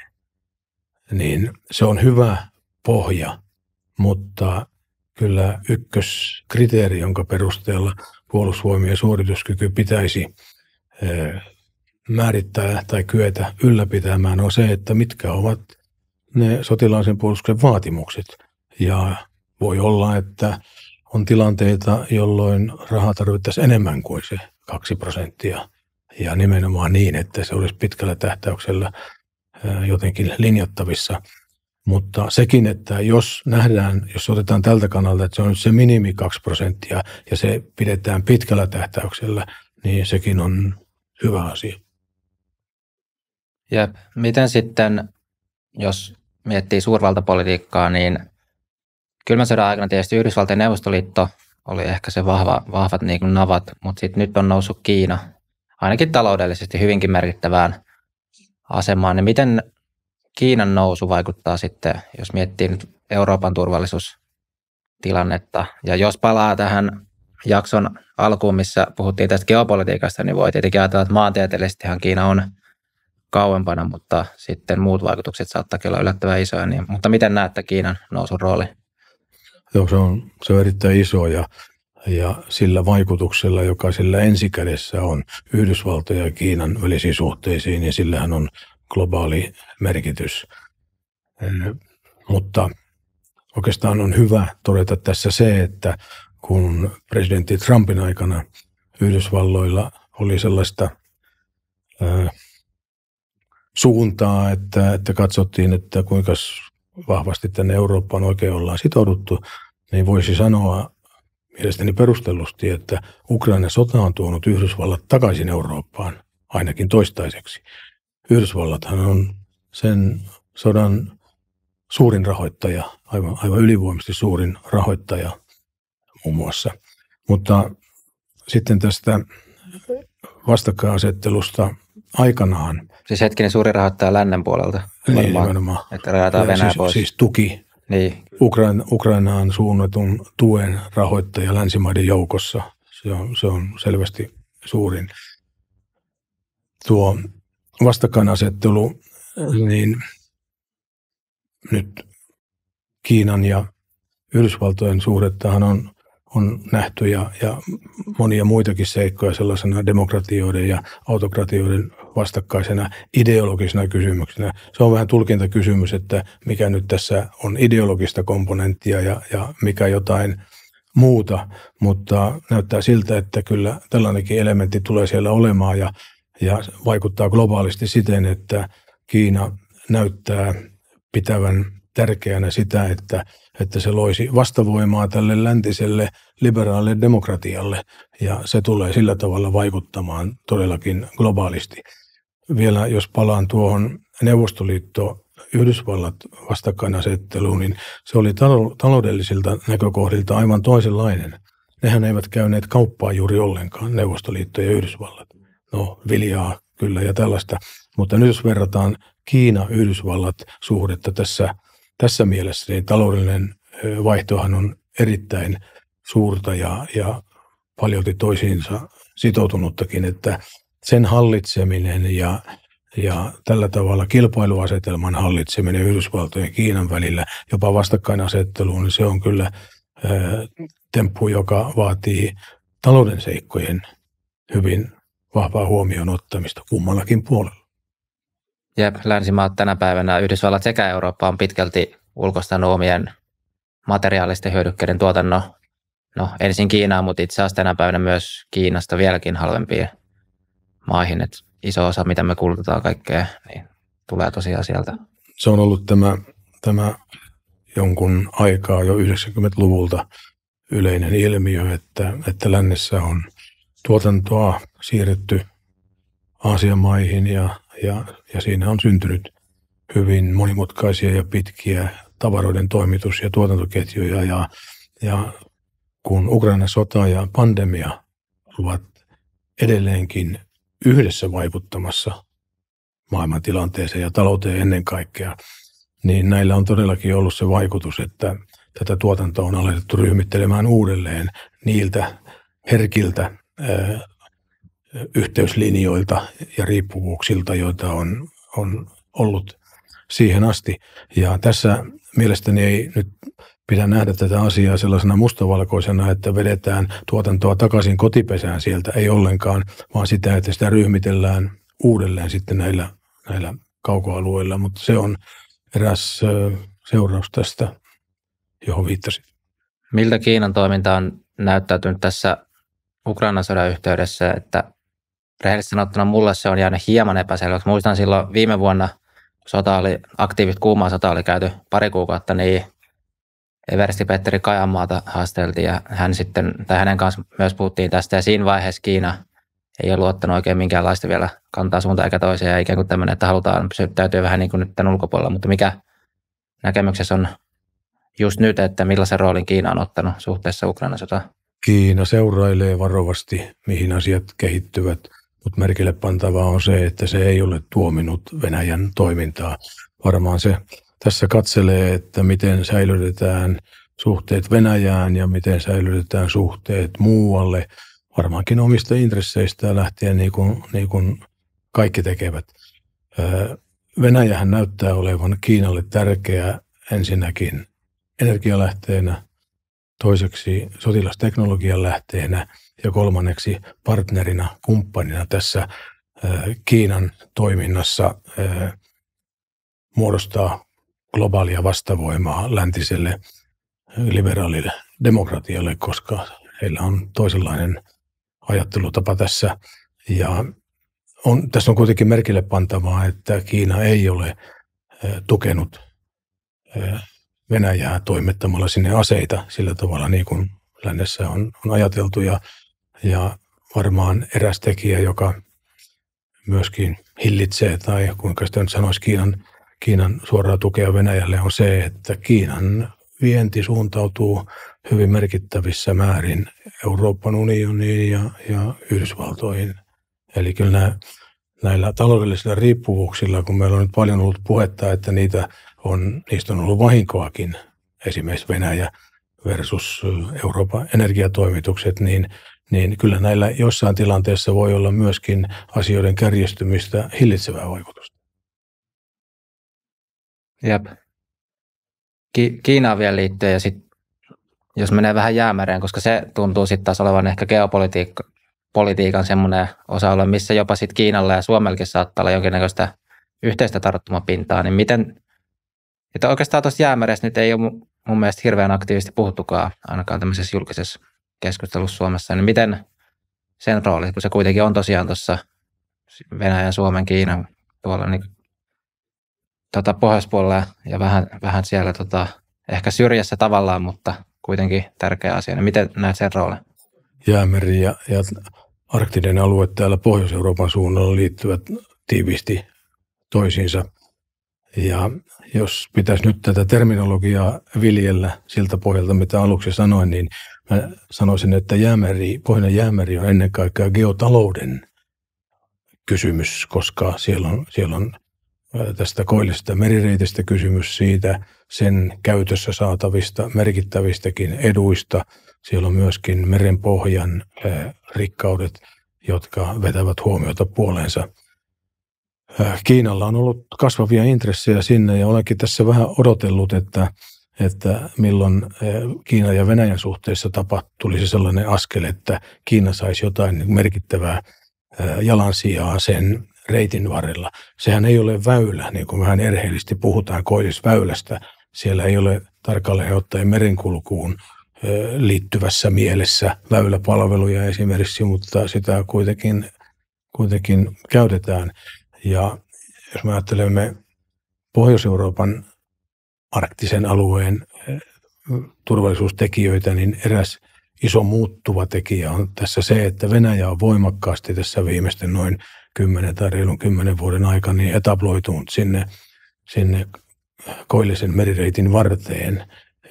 niin se on hyvä pohja, mutta kyllä ykköskriteeri, jonka perusteella puolustusvoimien suorituskyky pitäisi määrittää tai kyetä ylläpitämään, on se, että mitkä ovat ne sotilaallisen puolustuksen vaatimukset. Ja voi olla, että on tilanteita, jolloin rahaa tarvittaisiin enemmän kuin se 2 prosenttia ja nimenomaan niin, että se olisi pitkällä tähtäyksellä jotenkin linjattavissa. Mutta sekin, että jos nähdään, jos otetaan tältä kannalta, että se on se minimi 2 prosenttia ja se pidetään pitkällä tähtäyksellä, niin sekin on hyvä asia. Jep. Miten sitten, jos miettii suurvaltapolitiikkaa, niin kylmän sodan aikana tietysti Yhdysvaltain neuvostoliitto oli ehkä se vahva, vahvat niin kuin navat, mutta sitten nyt on noussut Kiina ainakin taloudellisesti hyvinkin merkittävään asemaan, niin miten Kiinan nousu vaikuttaa sitten, jos miettii nyt Euroopan turvallisuustilannetta. Ja jos palaa tähän jakson alkuun, missä puhuttiin tästä geopolitiikasta, niin voi tietenkin ajatella, että maantieteellisestihan Kiina on kauempana, mutta sitten muut vaikutukset saattaa olla yllättävän isoja. Niin, mutta miten näette Kiinan nousun rooli? Joo, se on, se on erittäin iso ja ja sillä vaikutuksella, joka sillä ensikädessä on Yhdysvaltojen ja Kiinan välisiin suhteisiin, niin sillähän on globaali merkitys. Mutta oikeastaan on hyvä todeta tässä se, että kun presidentti Trumpin aikana Yhdysvalloilla oli sellaista ö, suuntaa, että, että katsottiin, että kuinka vahvasti tänne Eurooppaan oikein ollaan sitouduttu, niin voisi sanoa, mielestäni perustellusti, että Ukrainan sota on tuonut Yhdysvallat takaisin Eurooppaan, ainakin toistaiseksi. Yhdysvallathan on sen sodan suurin rahoittaja, aivan, aivan ylivoimasti suurin rahoittaja muun muassa. Mutta sitten tästä vastakkainasettelusta aikanaan. Siis hetkinen suuri rahoittaja lännen puolelta. Niin, varmaan, että rajataan Venäjä siis, pois. Siis tuki niin. Ukraina, Ukrainaan suunnatun tuen rahoittaja länsimaiden joukossa. Se on, se on selvästi suurin. Tuo vastakkainasettelu, niin nyt Kiinan ja Yhdysvaltojen suhdettahan on, on nähty ja, ja monia muitakin seikkoja sellaisena demokratioiden ja autokratioiden vastakkaisena ideologisena kysymyksenä. Se on vähän tulkintakysymys, että mikä nyt tässä on ideologista komponenttia ja, ja mikä jotain muuta, mutta näyttää siltä, että kyllä tällainenkin elementti tulee siellä olemaan ja, ja vaikuttaa globaalisti siten, että Kiina näyttää pitävän tärkeänä sitä, että, että se loisi vastavoimaa tälle läntiselle liberaalille demokratialle, ja se tulee sillä tavalla vaikuttamaan todellakin globaalisti vielä, jos palaan tuohon Neuvostoliitto Yhdysvallat vastakkainasetteluun, niin se oli taloudellisilta näkökohdilta aivan toisenlainen. Nehän eivät käyneet kauppaa juuri ollenkaan, Neuvostoliitto ja Yhdysvallat. No, viljaa kyllä ja tällaista. Mutta nyt jos verrataan Kiina-Yhdysvallat-suhdetta tässä, tässä mielessä, niin taloudellinen vaihtohan on erittäin suurta ja, ja paljolti toisiinsa sitoutunuttakin, että sen hallitseminen ja, ja tällä tavalla kilpailuasetelman hallitseminen Yhdysvaltojen ja Kiinan välillä, jopa vastakkainasetteluun, niin se on kyllä ö, temppu, joka vaatii talouden seikkojen hyvin vahvaa huomioon ottamista kummallakin puolella. Jep, länsimaat tänä päivänä, Yhdysvallat sekä Eurooppa on pitkälti ulkoistanut omien materiaalisten hyödykkeiden tuotannon no ensin Kiinaa, mutta itse asiassa tänä päivänä myös Kiinasta vieläkin halvempia maihin. Et iso osa, mitä me kulutetaan kaikkea, niin tulee tosiaan sieltä. Se on ollut tämä, tämä jonkun aikaa jo 90-luvulta yleinen ilmiö, että, että lännessä on tuotantoa siirretty Aasian maihin ja, ja, ja siinä on syntynyt hyvin monimutkaisia ja pitkiä tavaroiden toimitus- ja tuotantoketjuja ja, ja kun Ukraina sota ja pandemia ovat edelleenkin yhdessä vaikuttamassa maailman tilanteeseen ja talouteen ennen kaikkea, niin näillä on todellakin ollut se vaikutus, että tätä tuotantoa on alettu ryhmittelemään uudelleen niiltä herkiltä ö, yhteyslinjoilta ja riippuvuuksilta, joita on, on ollut siihen asti. Ja tässä mielestäni ei nyt pidä nähdä tätä asiaa sellaisena mustavalkoisena, että vedetään tuotantoa takaisin kotipesään sieltä, ei ollenkaan, vaan sitä, että sitä ryhmitellään uudelleen sitten näillä, näillä kaukoalueilla, mutta se on eräs seuraus tästä, johon viittasit. Miltä Kiinan toiminta on näyttäytynyt tässä Ukrainan sodan yhteydessä, että rehellisesti sanottuna mulle se on jäänyt hieman epäselväksi. Muistan silloin viime vuonna, sota oli, aktiivit kuumaa sota oli käyty pari kuukautta, niin Eversti petteri Kajanmaata haasteltiin ja hän sitten, tai hänen kanssa myös puhuttiin tästä ja siinä vaiheessa Kiina ei ole luottanut oikein minkäänlaista vielä kantaa suuntaan eikä toiseen ja ikään kuin tämmöinen, että halutaan pysyttäytyä vähän niin kuin nyt tämän ulkopuolella, mutta mikä näkemyksessä on just nyt, että millaisen roolin Kiina on ottanut suhteessa Ukrainan sotaan? Kiina seurailee varovasti, mihin asiat kehittyvät, mutta merkille pantavaa on se, että se ei ole tuominut Venäjän toimintaa. Varmaan se tässä katselee, että miten säilytetään suhteet Venäjään ja miten säilytetään suhteet muualle, varmaankin omista intresseistä lähtien niin kuin, niin kuin kaikki tekevät. Venäjähän näyttää olevan Kiinalle tärkeä ensinnäkin energialähteenä, toiseksi sotilasteknologian lähteenä ja kolmanneksi partnerina, kumppanina tässä Kiinan toiminnassa muodostaa globaalia vastavoimaa läntiselle liberaalille demokratialle, koska heillä on toisenlainen ajattelutapa tässä. Ja on, tässä on kuitenkin merkille pantavaa, että Kiina ei ole tukenut Venäjää toimittamalla sinne aseita sillä tavalla, niin kuin lännessä on, on ajateltu. Ja, ja varmaan eräs tekijä, joka myöskin hillitsee, tai kuinka sitä nyt sanoisi, Kiinan Kiinan suoraa tukea Venäjälle on se, että Kiinan vienti suuntautuu hyvin merkittävissä määrin Euroopan unioniin ja, ja Yhdysvaltoihin. Eli kyllä nämä, näillä taloudellisilla riippuvuuksilla, kun meillä on nyt paljon ollut puhetta, että niitä on, niistä on ollut vahinkoakin, esimerkiksi Venäjä versus Euroopan energiatoimitukset, niin, niin kyllä näillä jossain tilanteessa voi olla myöskin asioiden kärjistymistä hillitsevää vaikutusta. Jep. Ki- Kiinaan vielä liittyen ja sitten jos menee vähän jäämereen, koska se tuntuu sitten taas olevan ehkä geopolitiikan semmoinen osa-alue, missä jopa sitten Kiinalla ja Suomellakin saattaa olla jonkinnäköistä yhteistä tarttumapintaa, niin miten, että oikeastaan tuossa jäämeressä nyt ei ole mun mielestä hirveän aktiivisesti puhuttukaan, ainakaan tämmöisessä julkisessa keskustelussa Suomessa, niin miten sen rooli, kun se kuitenkin on tosiaan tuossa Venäjän, Suomen, Kiinan tuolla, niin tota, pohjoispuolella ja vähän, vähän siellä tota, ehkä syrjässä tavallaan, mutta kuitenkin tärkeä asia. Ja niin miten näet sen roolin? Jäämeri ja, ja arktinen alue täällä Pohjois-Euroopan suunnalla liittyvät tiivisti toisiinsa. Ja jos pitäisi nyt tätä terminologiaa viljellä siltä pohjalta, mitä aluksi sanoin, niin mä sanoisin, että jäämeri, Pohjoinen jäämeri on ennen kaikkea geotalouden kysymys, koska siellä on, siellä on tästä koillisesta merireitistä kysymys siitä, sen käytössä saatavista merkittävistäkin eduista. Siellä on myöskin merenpohjan rikkaudet, jotka vetävät huomiota puoleensa. Kiinalla on ollut kasvavia intressejä sinne ja olenkin tässä vähän odotellut, että, että milloin Kiinan ja Venäjän suhteessa tapahtuisi tulisi sellainen askel, että Kiina saisi jotain merkittävää jalansijaa sen reitin varrella. Sehän ei ole väylä, niin kuin vähän erheellisesti puhutaan koillisväylästä. Siellä ei ole tarkalleen ottaen merenkulkuun liittyvässä mielessä väyläpalveluja esimerkiksi, mutta sitä kuitenkin, kuitenkin käytetään. Ja jos me ajattelemme Pohjois-Euroopan arktisen alueen turvallisuustekijöitä, niin eräs iso muuttuva tekijä on tässä se, että Venäjä on voimakkaasti tässä viimeisten noin kymmenen tai reilun kymmenen vuoden aikana niin etabloitunut sinne, sinne koillisen merireitin varteen.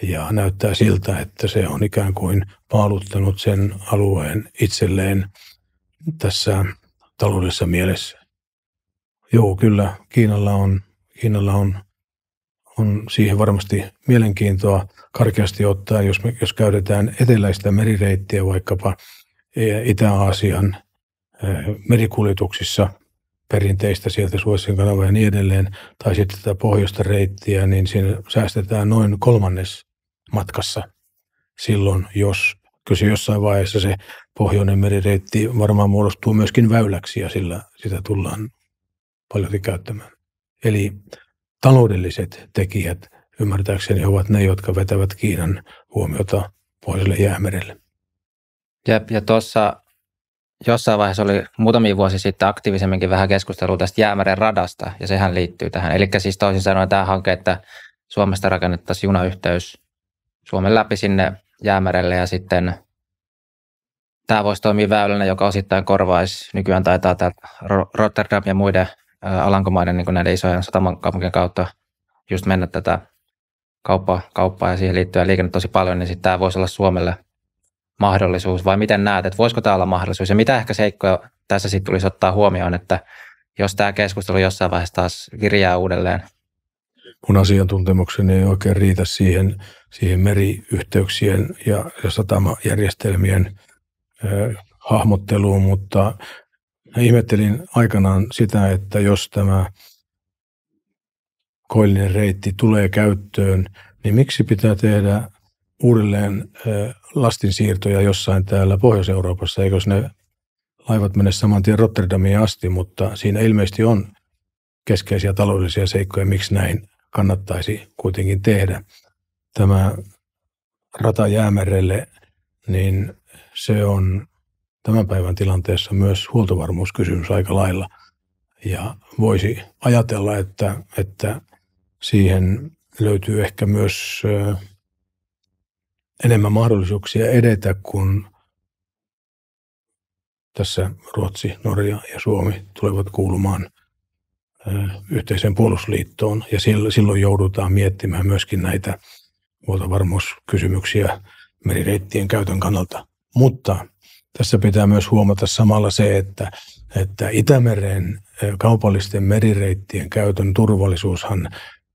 Ja näyttää siltä, että se on ikään kuin paaluttanut sen alueen itselleen tässä taloudessa mielessä. Joo, kyllä Kiinalla on, Kiinalla on, on siihen varmasti mielenkiintoa karkeasti ottaa, jos, me, jos käytetään eteläistä merireittiä vaikkapa e- Itä-Aasian – merikuljetuksissa perinteistä sieltä Suosien kanavaa ja niin edelleen, tai sitten tätä pohjoista reittiä, niin siinä säästetään noin kolmannes matkassa silloin, jos kyse jossain vaiheessa se pohjoinen merireitti varmaan muodostuu myöskin väyläksi ja sillä sitä tullaan paljon käyttämään. Eli taloudelliset tekijät ymmärtääkseni ovat ne, jotka vetävät Kiinan huomiota pohjoiselle jäämerelle. Jep, ja tuossa jossain vaiheessa oli muutamia vuosi sitten aktiivisemminkin vähän keskustelua tästä Jäämeren radasta, ja sehän liittyy tähän. Eli siis toisin sanoen tämä hanke, että Suomesta rakennettaisiin junayhteys Suomen läpi sinne Jäämerelle, ja sitten tämä voisi toimia väylänä, joka osittain korvaisi, nykyään taitaa täältä Rotterdam ja muiden Alankomaiden niin näiden isojen satamankaupunkien kautta just mennä tätä kauppaa, kauppaa ja siihen liittyen liikenne tosi paljon, niin sitten tämä voisi olla Suomelle – mahdollisuus vai miten näet, että voisiko tämä olla mahdollisuus ja mitä ehkä seikkoja tässä sitten tulisi ottaa huomioon, että jos tämä keskustelu jossain vaiheessa taas kirjaa uudelleen? Mun asiantuntemukseni ei oikein riitä siihen, siihen meriyhteyksien ja, ja satamajärjestelmien ö, hahmotteluun, mutta ihmettelin aikanaan sitä, että jos tämä koillinen reitti tulee käyttöön, niin miksi pitää tehdä uudelleen lastinsiirtoja jossain täällä Pohjois-Euroopassa, eikös ne laivat mene saman tien Rotterdamiin asti, mutta siinä ilmeisesti on keskeisiä taloudellisia seikkoja, miksi näin kannattaisi kuitenkin tehdä. Tämä rata jäämerelle, niin se on tämän päivän tilanteessa myös huoltovarmuuskysymys aika lailla. Ja voisi ajatella, että, että siihen löytyy ehkä myös enemmän mahdollisuuksia edetä kuin tässä Ruotsi, Norja ja Suomi tulevat kuulumaan yhteiseen puolustusliittoon. Ja silloin joudutaan miettimään myöskin näitä huoltovarmuuskysymyksiä merireittien käytön kannalta. Mutta tässä pitää myös huomata samalla se, että, että Itämeren kaupallisten merireittien käytön turvallisuushan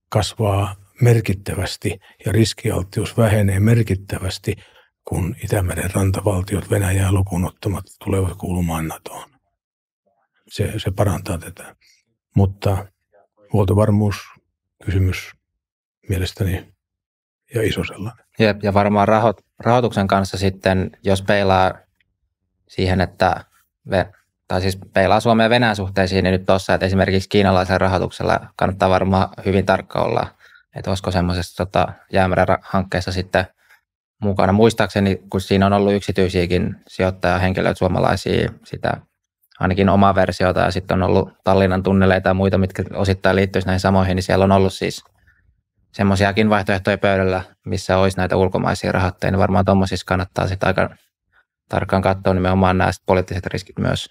kasvaa merkittävästi ja riskialttius vähenee merkittävästi, kun Itämeren rantavaltiot Venäjää lukuun ottamat tulevat kuulumaan NATOon. Se, se parantaa tätä. Mutta huoltovarmuuskysymys mielestäni ja iso sellainen. Jep, ja varmaan raho, rahoituksen kanssa sitten, jos peilaa siihen, että tai siis peilaa Suomen ja Venäjän suhteisiin, niin nyt tuossa, että esimerkiksi kiinalaisella rahoituksella kannattaa varmaan hyvin tarkka olla että olisiko semmoisessa tota, jäämeren hankkeessa sitten mukana. Muistaakseni, kun siinä on ollut yksityisiäkin sijoittajahenkilöitä, suomalaisia, sitä ainakin omaa versiota, ja sitten on ollut Tallinnan tunneleita ja muita, mitkä osittain liittyisi näihin samoihin, niin siellä on ollut siis semmoisiakin vaihtoehtoja pöydällä, missä olisi näitä ulkomaisia rahoitteja, niin varmaan tuommoisissa kannattaa sitten aika tarkkaan katsoa nimenomaan nämä poliittiset riskit myös.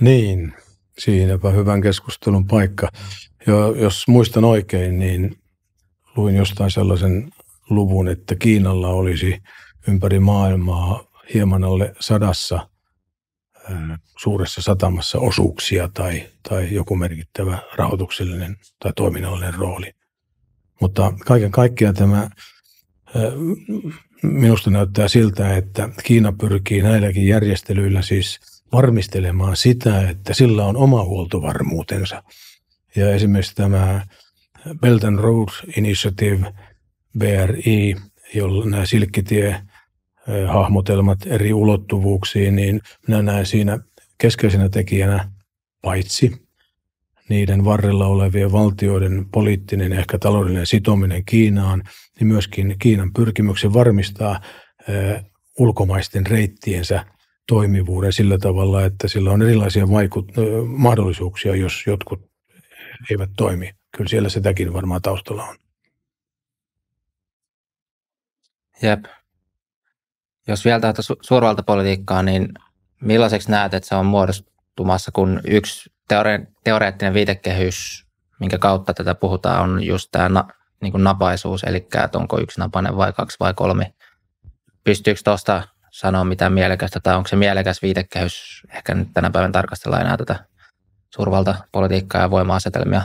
Niin, siinäpä hyvän keskustelun paikka. Ja jos muistan oikein, niin luin jostain sellaisen luvun, että Kiinalla olisi ympäri maailmaa hieman alle sadassa suuressa satamassa osuuksia tai, tai joku merkittävä rahoituksellinen tai toiminnallinen rooli. Mutta kaiken kaikkiaan tämä minusta näyttää siltä, että Kiina pyrkii näilläkin järjestelyillä siis varmistelemaan sitä, että sillä on oma huoltovarmuutensa – ja esimerkiksi tämä Belt and Road Initiative, BRI, jolla nämä silkkitie hahmotelmat eri ulottuvuuksiin, niin minä näen siinä keskeisenä tekijänä paitsi niiden varrella olevien valtioiden poliittinen ja ehkä taloudellinen sitominen Kiinaan, niin myöskin Kiinan pyrkimyksen varmistaa eh, ulkomaisten reittiensä toimivuuden sillä tavalla, että sillä on erilaisia vaikut- eh, mahdollisuuksia, jos jotkut eivät toimi. Kyllä siellä sitäkin varmaan taustalla on. Jep. Jos vielä tätä su- suurvaltapolitiikkaa, niin millaiseksi näet, että se on muodostumassa, kun yksi teore- teoreettinen viitekehys, minkä kautta tätä puhutaan, on just tämä na- niin kuin napaisuus, eli että onko yksi napainen vai kaksi vai kolme. Pystyykö tuosta sanoa mitään mielekästä, tai onko se mielekäs viitekehys? Ehkä nyt tänä päivänä tarkastellaan enää tätä suurvalta politiikkaa ja voima-asetelmia.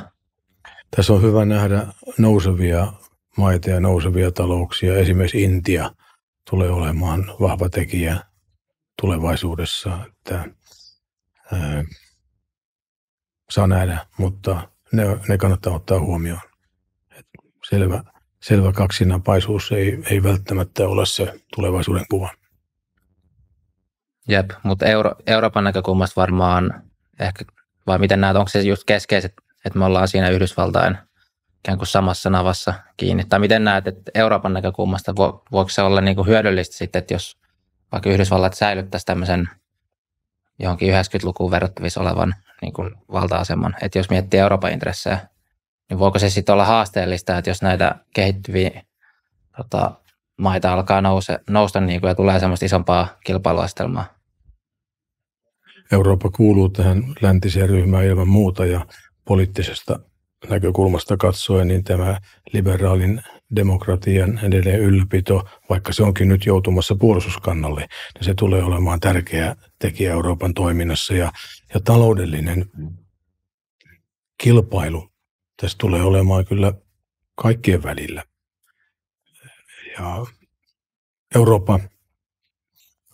Tässä on hyvä nähdä nousevia maita ja nousevia talouksia. Esimerkiksi Intia tulee olemaan vahva tekijä tulevaisuudessa, että ää, saa nähdä, mutta ne, ne kannattaa ottaa huomioon. Et selvä, selvä kaksinapaisuus ei, ei välttämättä ole se tulevaisuuden kuva. Jep, mutta Euro- Euroopan näkökulmasta varmaan ehkä vai miten näet, onko se just keskeiset, että me ollaan siinä Yhdysvaltain ikään kuin samassa navassa kiinni? Tai miten näet, että Euroopan näkökulmasta vo, voiko se olla niin kuin hyödyllistä sitten, että jos vaikka Yhdysvallat säilyttäisi tämmöisen johonkin 90-lukuun verrattavissa olevan niin kuin valta-aseman, että jos miettii Euroopan intressejä, niin voiko se sitten olla haasteellista, että jos näitä kehittyviä tota, maita alkaa nouse, nousta niin kuin, ja tulee semmoista isompaa kilpailuasetelmaa? Eurooppa kuuluu tähän läntiseen ryhmään ilman muuta ja poliittisesta näkökulmasta katsoen, niin tämä liberaalin demokratian edelleen ylläpito, vaikka se onkin nyt joutumassa puolustuskannalle, niin se tulee olemaan tärkeä tekijä Euroopan toiminnassa ja, ja taloudellinen kilpailu tässä tulee olemaan kyllä kaikkien välillä. Ja Eurooppa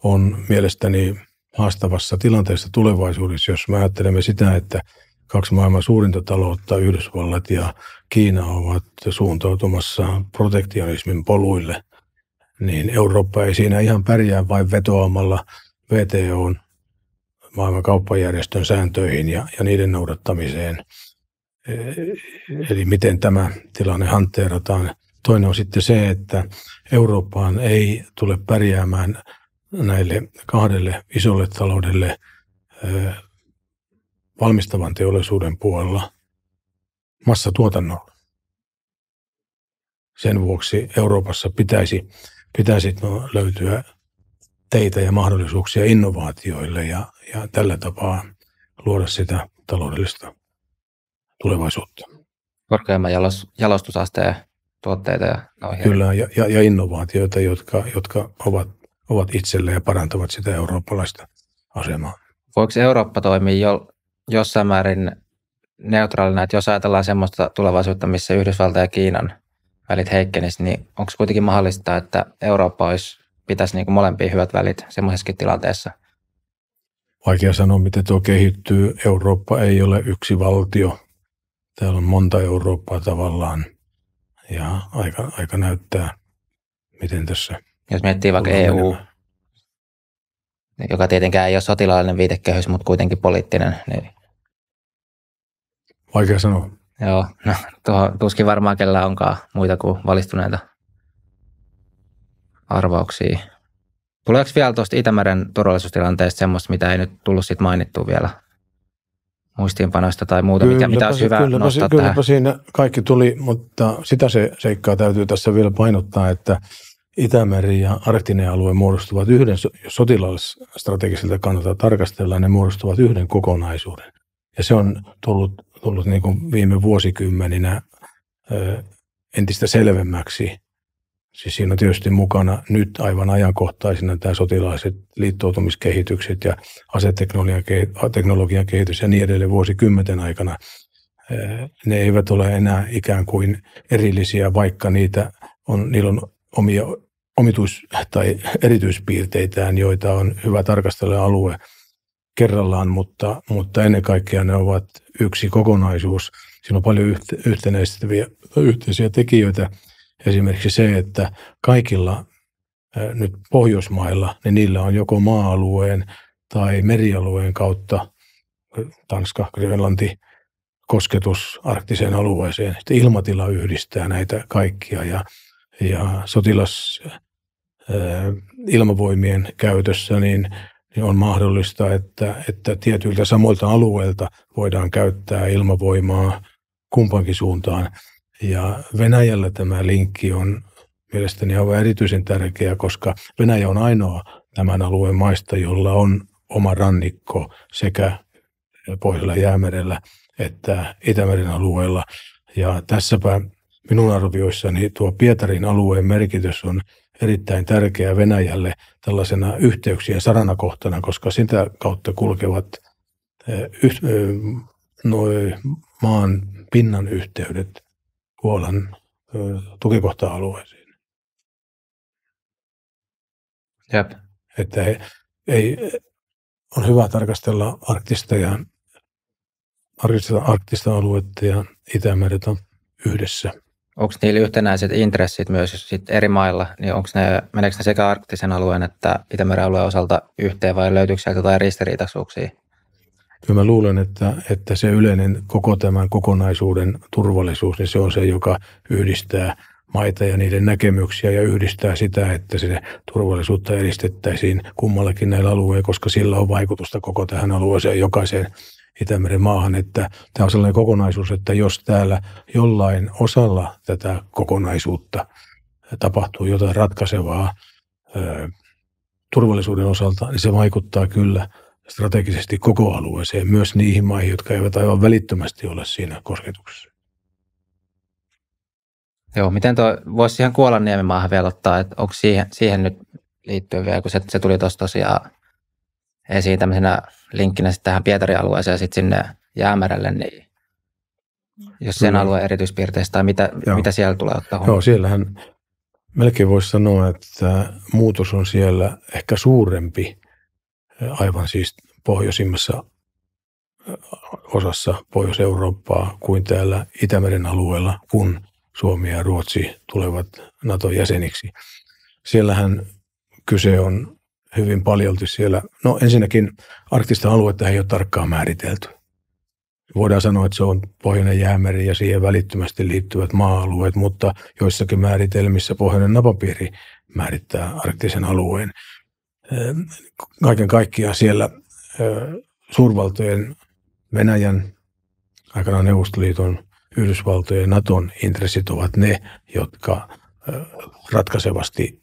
on mielestäni haastavassa tilanteessa tulevaisuudessa, jos me ajattelemme sitä, että kaksi maailman suurinta taloutta, Yhdysvallat ja Kiina, ovat suuntautumassa protektionismin poluille, niin Eurooppa ei siinä ihan pärjää vain vetoamalla VTOn maailman kauppajärjestön sääntöihin ja, ja niiden noudattamiseen. Eli miten tämä tilanne hanteerataan. Toinen on sitten se, että Eurooppaan ei tule pärjäämään – näille kahdelle isolle taloudelle valmistavan teollisuuden puolella massatuotannolla. Sen vuoksi Euroopassa pitäisi, pitäisi löytyä teitä ja mahdollisuuksia innovaatioille ja, ja tällä tapaa luoda sitä taloudellista tulevaisuutta. Korkeamman jalostusasteen tuotteita ja noihin. Kyllä, ja, ja, ja innovaatioita, jotka, jotka ovat ovat itselleen ja parantavat sitä eurooppalaista asemaa. Voiko Eurooppa toimia jo, jossain määrin neutraalina, että jos ajatellaan sellaista tulevaisuutta, missä Yhdysvaltain ja Kiinan välit heikkenisivät, niin onko kuitenkin mahdollista, että Eurooppa olisi, pitäisi niin molempia hyvät välit semmoisessakin tilanteessa? Vaikea sanoa, miten tuo kehittyy. Eurooppa ei ole yksi valtio. Täällä on monta Eurooppaa tavallaan ja aika, aika näyttää, miten tässä jos miettii vaikka EU, joka tietenkään ei ole sotilaallinen viitekehys, mutta kuitenkin poliittinen. Niin... Vaikea sanoa. Joo, no tuo, tuskin varmaan kellään onkaan muita kuin valistuneita arvauksia. Tuleeko vielä tuosta Itämeren turvallisuustilanteesta semmoista, mitä ei nyt tullut sit mainittua vielä muistiinpanoista tai muuta, kyllä, mitä olisi hyvä kyllä, nostaa kyllä, tähän? Kyllä siinä kaikki tuli, mutta sitä se seikkaa täytyy tässä vielä painottaa, että – Itämeri ja arktinen alue muodostuvat yhden, jos sotilaallisstrategiselta kannalta tarkastellaan, ne muodostuvat yhden kokonaisuuden. Ja se on tullut, tullut niin kuin viime vuosikymmeninä ö, entistä selvemmäksi. Siis siinä on tietysti mukana nyt aivan ajankohtaisina tämä sotilaalliset liittoutumiskehitykset ja aseteknologian kehitys ja niin edelleen vuosikymmenten aikana. ne eivät ole enää ikään kuin erillisiä, vaikka niitä on, niillä on omia omituis- tai erityispiirteitään, joita on hyvä tarkastella alue kerrallaan, mutta, mutta ennen kaikkea ne ovat yksi kokonaisuus. Siinä on paljon yhtenäistäviä, yhteisiä tekijöitä. Esimerkiksi se, että kaikilla nyt Pohjoismailla, niin niillä on joko maa-alueen tai merialueen kautta Tanska, Grönlanti, kosketus arktiseen alueeseen. Sitten ilmatila yhdistää näitä kaikkia ja, ja sotilas- ilmavoimien käytössä, niin, niin, on mahdollista, että, että tietyiltä samoilta alueilta voidaan käyttää ilmavoimaa kumpankin suuntaan. Ja Venäjällä tämä linkki on mielestäni aivan erityisen tärkeä, koska Venäjä on ainoa tämän alueen maista, jolla on oma rannikko sekä Pohjoisella jäämerellä että Itämeren alueella. Ja tässäpä minun arvioissani tuo Pietarin alueen merkitys on erittäin tärkeä Venäjälle tällaisena yhteyksien sarana kohtana, koska sitä kautta kulkevat yh, maan pinnan yhteydet Puolan tukikohta-alueisiin. Jep. Että ei, ei, on hyvä tarkastella arktista ja arktista, arktista aluetta ja Itämerta yhdessä onko niillä yhtenäiset intressit myös sit eri mailla, niin onko ne, meneekö ne sekä arktisen alueen että Itämeren alueen osalta yhteen vai löytyykö sieltä jotain ristiriitaisuuksia? Kyllä mä luulen, että, että se yleinen koko tämän kokonaisuuden turvallisuus, niin se on se, joka yhdistää maita ja niiden näkemyksiä ja yhdistää sitä, että se turvallisuutta edistettäisiin kummallakin näillä alueilla, koska sillä on vaikutusta koko tähän alueeseen jokaiseen Itämeren maahan, että tämä on sellainen kokonaisuus, että jos täällä jollain osalla tätä kokonaisuutta tapahtuu jotain ratkaisevaa ö, turvallisuuden osalta, niin se vaikuttaa kyllä strategisesti koko alueeseen, myös niihin maihin, jotka eivät aivan välittömästi ole siinä kosketuksessa. Joo, miten tuo, voisi ihan Kuolan niemimaahan vielä ottaa, että onko siihen, siihen nyt liittyen vielä, kun se, se tuli tuossa tosiaan esiin tämmöisenä linkkinä sitten tähän Pietarin alueeseen ja sitten sinne Jäämerelle, niin mm. jos sen Kyllä. Mm. alueen erityispiirteistä tai mitä, mitä siellä tulee ottaa huomioon? Joo, siellähän melkein voisi sanoa, että muutos on siellä ehkä suurempi eh, aivan siis pohjoisimmassa eh, osassa Pohjois-Eurooppaa kuin täällä Itämeren alueella, kun Suomi ja Ruotsi tulevat NATO-jäseniksi. Siellähän kyse on hyvin paljolti siellä. No ensinnäkin arktista aluetta ei ole tarkkaan määritelty. Voidaan sanoa, että se on Pohjoinen jäämeri ja siihen välittömästi liittyvät maa-alueet, mutta joissakin määritelmissä Pohjoinen napapiiri määrittää arktisen alueen. Ehm, kaiken kaikkiaan siellä ehm, suurvaltojen, Venäjän, aikanaan Neuvostoliiton, Yhdysvaltojen ja Naton intressit ovat ne, jotka ehm, ratkaisevasti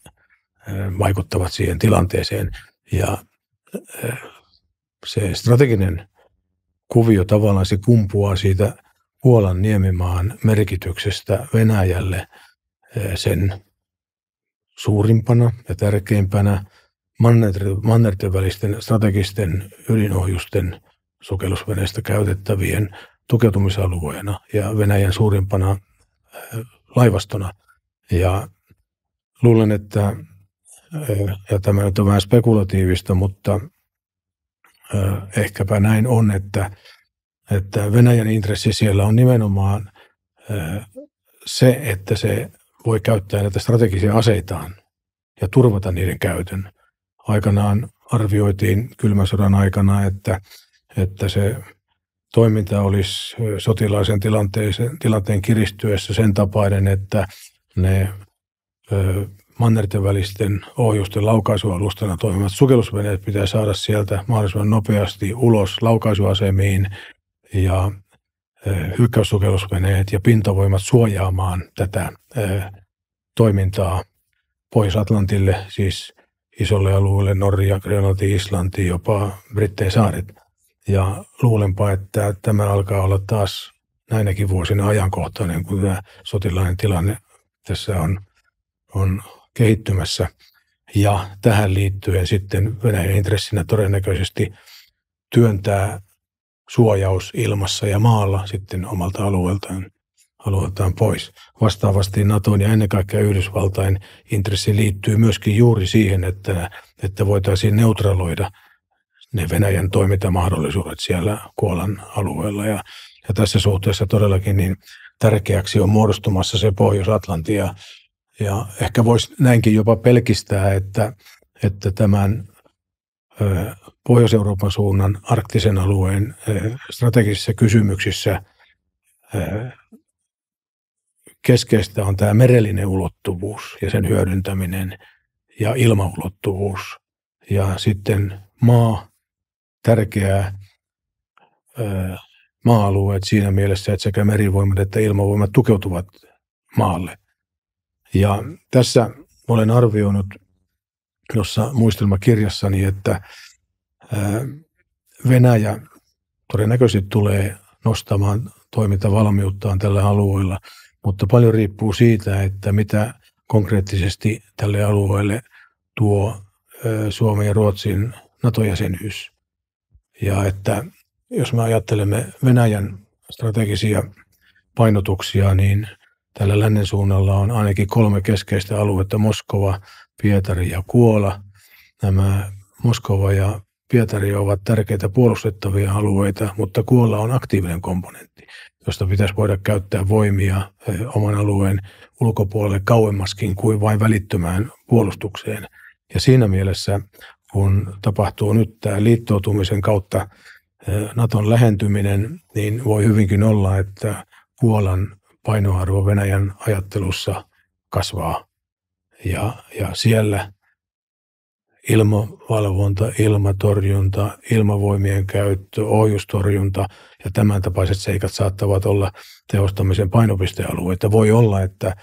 vaikuttavat siihen tilanteeseen. Ja se strateginen kuvio tavallaan se kumpuaa siitä Puolan niemimaan merkityksestä Venäjälle sen suurimpana ja tärkeimpänä mannerten välisten strategisten ydinohjusten sukellusveneistä käytettävien tukeutumisalueena ja Venäjän suurimpana laivastona. Ja luulen, että ja tämä nyt on vähän spekulatiivista, mutta ehkäpä näin on, että, että Venäjän intressi siellä on nimenomaan se, että se voi käyttää näitä strategisia aseitaan ja turvata niiden käytön. Aikanaan arvioitiin kylmän sodan aikana, että, että se toiminta olisi sotilaisen tilanteen, tilanteen kiristyessä sen tapainen, että ne mannerten välisten ohjusten laukaisualustana toimivat sukellusveneet pitää saada sieltä mahdollisimman nopeasti ulos laukaisuasemiin ja eh, hyökkäyssukellusveneet ja pintavoimat suojaamaan tätä eh, toimintaa pois Atlantille, siis isolle alueelle Norja, Grönlanti, Islanti, jopa Brittein saaret. Ja luulenpa, että tämä alkaa olla taas näinäkin vuosina ajankohtainen, kun tämä sotilainen tilanne tässä on, on kehittymässä. Ja tähän liittyen sitten Venäjän intressinä todennäköisesti työntää suojaus ilmassa ja maalla sitten omalta alueeltaan, alueeltaan pois. Vastaavasti NATOn ja ennen kaikkea Yhdysvaltain intressi liittyy myöskin juuri siihen, että, että voitaisiin neutraloida ne Venäjän toimintamahdollisuudet siellä Kuolan alueella. Ja, ja tässä suhteessa todellakin niin tärkeäksi on muodostumassa se pohjois Atlantia. Ja ehkä voisi näinkin jopa pelkistää, että, että tämän Pohjois-Euroopan suunnan arktisen alueen strategisissa kysymyksissä keskeistä on tämä merellinen ulottuvuus ja sen hyödyntäminen ja ilmaulottuvuus ja sitten maa, tärkeää maa-alueet siinä mielessä, että sekä merivoimat että ilmavoimat tukeutuvat maalle. Ja tässä olen arvioinut jossa muistelmakirjassani, että Venäjä todennäköisesti tulee nostamaan toimintavalmiuttaan tällä alueella, mutta paljon riippuu siitä, että mitä konkreettisesti tälle alueelle tuo Suomen ja Ruotsin NATO-jäsenyys. Ja että jos me ajattelemme Venäjän strategisia painotuksia, niin – Tällä lännen suunnalla on ainakin kolme keskeistä aluetta, Moskova, Pietari ja Kuola. Nämä Moskova ja Pietari ovat tärkeitä puolustettavia alueita, mutta Kuolla on aktiivinen komponentti, josta pitäisi voida käyttää voimia eh, oman alueen ulkopuolelle kauemmaskin kuin vain välittömään puolustukseen. Ja siinä mielessä, kun tapahtuu nyt tämä liittoutumisen kautta eh, Naton lähentyminen, niin voi hyvinkin olla, että Kuolan painoarvo Venäjän ajattelussa kasvaa. Ja, ja siellä ilmavalvonta, ilmatorjunta, ilmavoimien käyttö, ohjustorjunta ja tämän tapaiset seikat saattavat olla tehostamisen painopistealueita. Voi olla, että,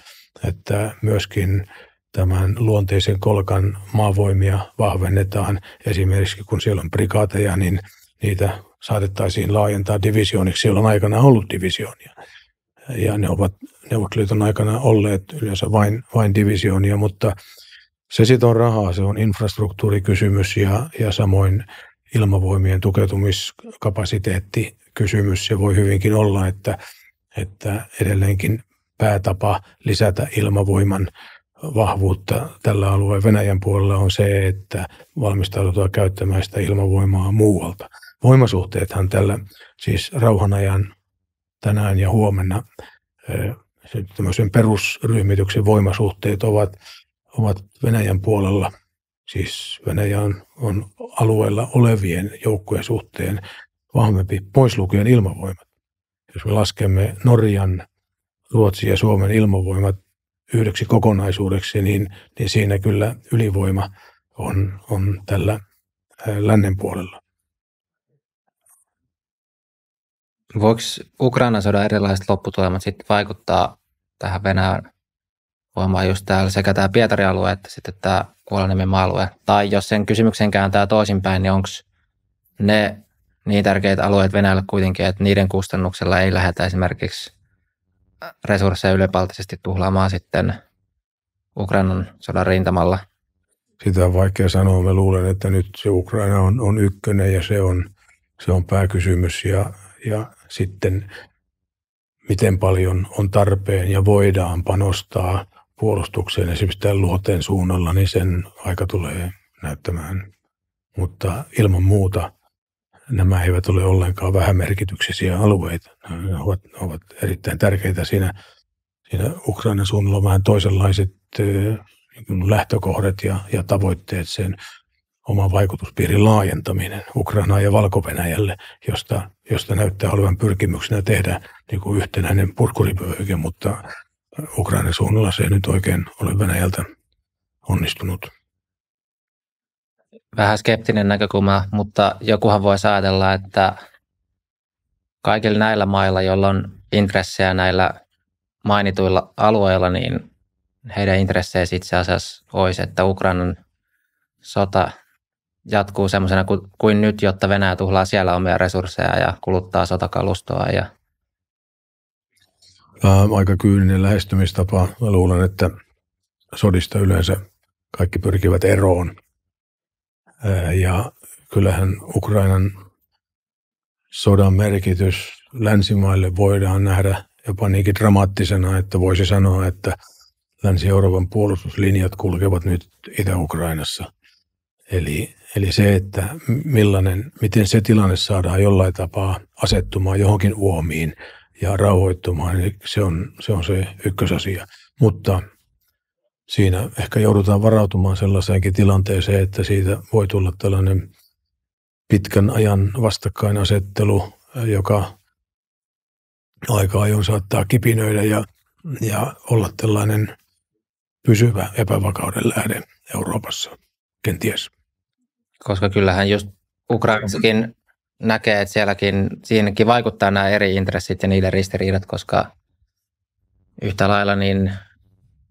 että myöskin tämän luonteisen kolkan maavoimia vahvennetaan. Esimerkiksi kun siellä on prikaateja, niin niitä saatettaisiin laajentaa divisiooniksi. Siellä on aikana ollut divisioonia ja ne ovat Neuvostoliiton aikana olleet yleensä vain, vain divisioonia, mutta se sitten on rahaa, se on infrastruktuurikysymys ja, ja samoin ilmavoimien tukeutumiskapasiteettikysymys. Se voi hyvinkin olla, että, että edelleenkin päätapa lisätä ilmavoiman vahvuutta tällä alueen Venäjän puolella on se, että valmistaudutaan käyttämään sitä ilmavoimaa muualta. Voimasuhteethan tällä siis rauhanajan tänään ja huomenna tämmöisen perusryhmityksen voimasuhteet ovat, ovat Venäjän puolella. Siis Venäjä on, on alueella olevien joukkojen suhteen vahvempi, poislukien ilmavoimat. Jos me laskemme Norjan, Ruotsin ja Suomen ilmavoimat yhdeksi kokonaisuudeksi, niin, niin siinä kyllä ylivoima on, on tällä lännen puolella. Voiko Ukrainan sodan erilaiset lopputulemat sitten vaikuttaa tähän Venäjän voimaan just täällä sekä tämä Pietarin alue että sitten tämä Kuolanimen alue? Tai jos sen kysymyksen kääntää toisinpäin, niin onko ne niin tärkeät alueet Venäjälle kuitenkin, että niiden kustannuksella ei lähdetä esimerkiksi äh, resursseja ylepaltisesti tuhlaamaan sitten Ukrainan sodan rintamalla? Sitä on vaikea sanoa. Mä luulen, että nyt se Ukraina on, on ykkönen ja se on, se on pääkysymys ja, ja sitten miten paljon on tarpeen ja voidaan panostaa puolustukseen esimerkiksi tämän luoteen suunnalla, niin sen aika tulee näyttämään. Mutta ilman muuta nämä eivät ole ollenkaan vähämerkityksisiä alueita. Ne ovat, ovat erittäin tärkeitä siinä, siinä Ukrainan suunnalla on vähän toisenlaiset niin lähtökohdat ja, ja tavoitteet sen oman vaikutuspiirin laajentaminen Ukrainaan ja valko josta, josta näyttää olevan pyrkimyksenä tehdä niin kuin yhtenäinen purkuripöyke, mutta Ukrainan suunnalla se ei nyt oikein ole Venäjältä onnistunut. Vähän skeptinen näkökulma, mutta jokuhan voi ajatella, että kaikilla näillä mailla, joilla on intressejä näillä mainituilla alueilla, niin heidän intresseissä itse asiassa olisi, että Ukrainan sota jatkuu semmoisena kuin, kuin nyt, jotta Venäjä tuhlaa siellä omia resursseja ja kuluttaa sotakalustoa. Ja... Aika kyyninen lähestymistapa. Mä luulen, että sodista yleensä kaikki pyrkivät eroon. Ja kyllähän Ukrainan sodan merkitys länsimaille voidaan nähdä jopa niinkin dramaattisena, että voisi sanoa, että Länsi-Euroopan puolustuslinjat kulkevat nyt Itä-Ukrainassa. Eli Eli se, että millainen, miten se tilanne saadaan jollain tapaa asettumaan johonkin uomiin ja rauhoittumaan, niin se on, se on se ykkösasia. Mutta siinä ehkä joudutaan varautumaan sellaiseenkin tilanteeseen, että siitä voi tulla tällainen pitkän ajan vastakkainasettelu, joka aika ajoin saattaa kipinöidä ja, ja olla tällainen pysyvä epävakauden lähde Euroopassa, kenties koska kyllähän just Ukrainassakin näkee, että sielläkin, siinäkin vaikuttaa nämä eri intressit ja niiden ristiriidat, koska yhtä lailla niin,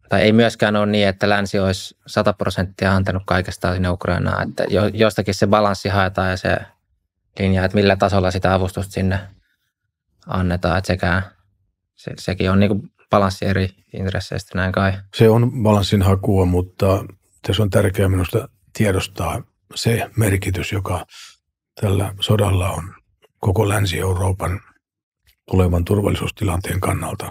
tai ei myöskään ole niin, että länsi olisi 100 prosenttia antanut kaikesta sinne Ukrainaan, että jo, jostakin se balanssi haetaan ja se linja, että millä tasolla sitä avustusta sinne annetaan, että sekään, se, sekin on niin kuin balanssi eri intresseistä näin kai. Se on balanssin hakua, mutta tässä on tärkeää minusta tiedostaa se merkitys, joka tällä sodalla on koko Länsi-Euroopan tulevan turvallisuustilanteen kannalta.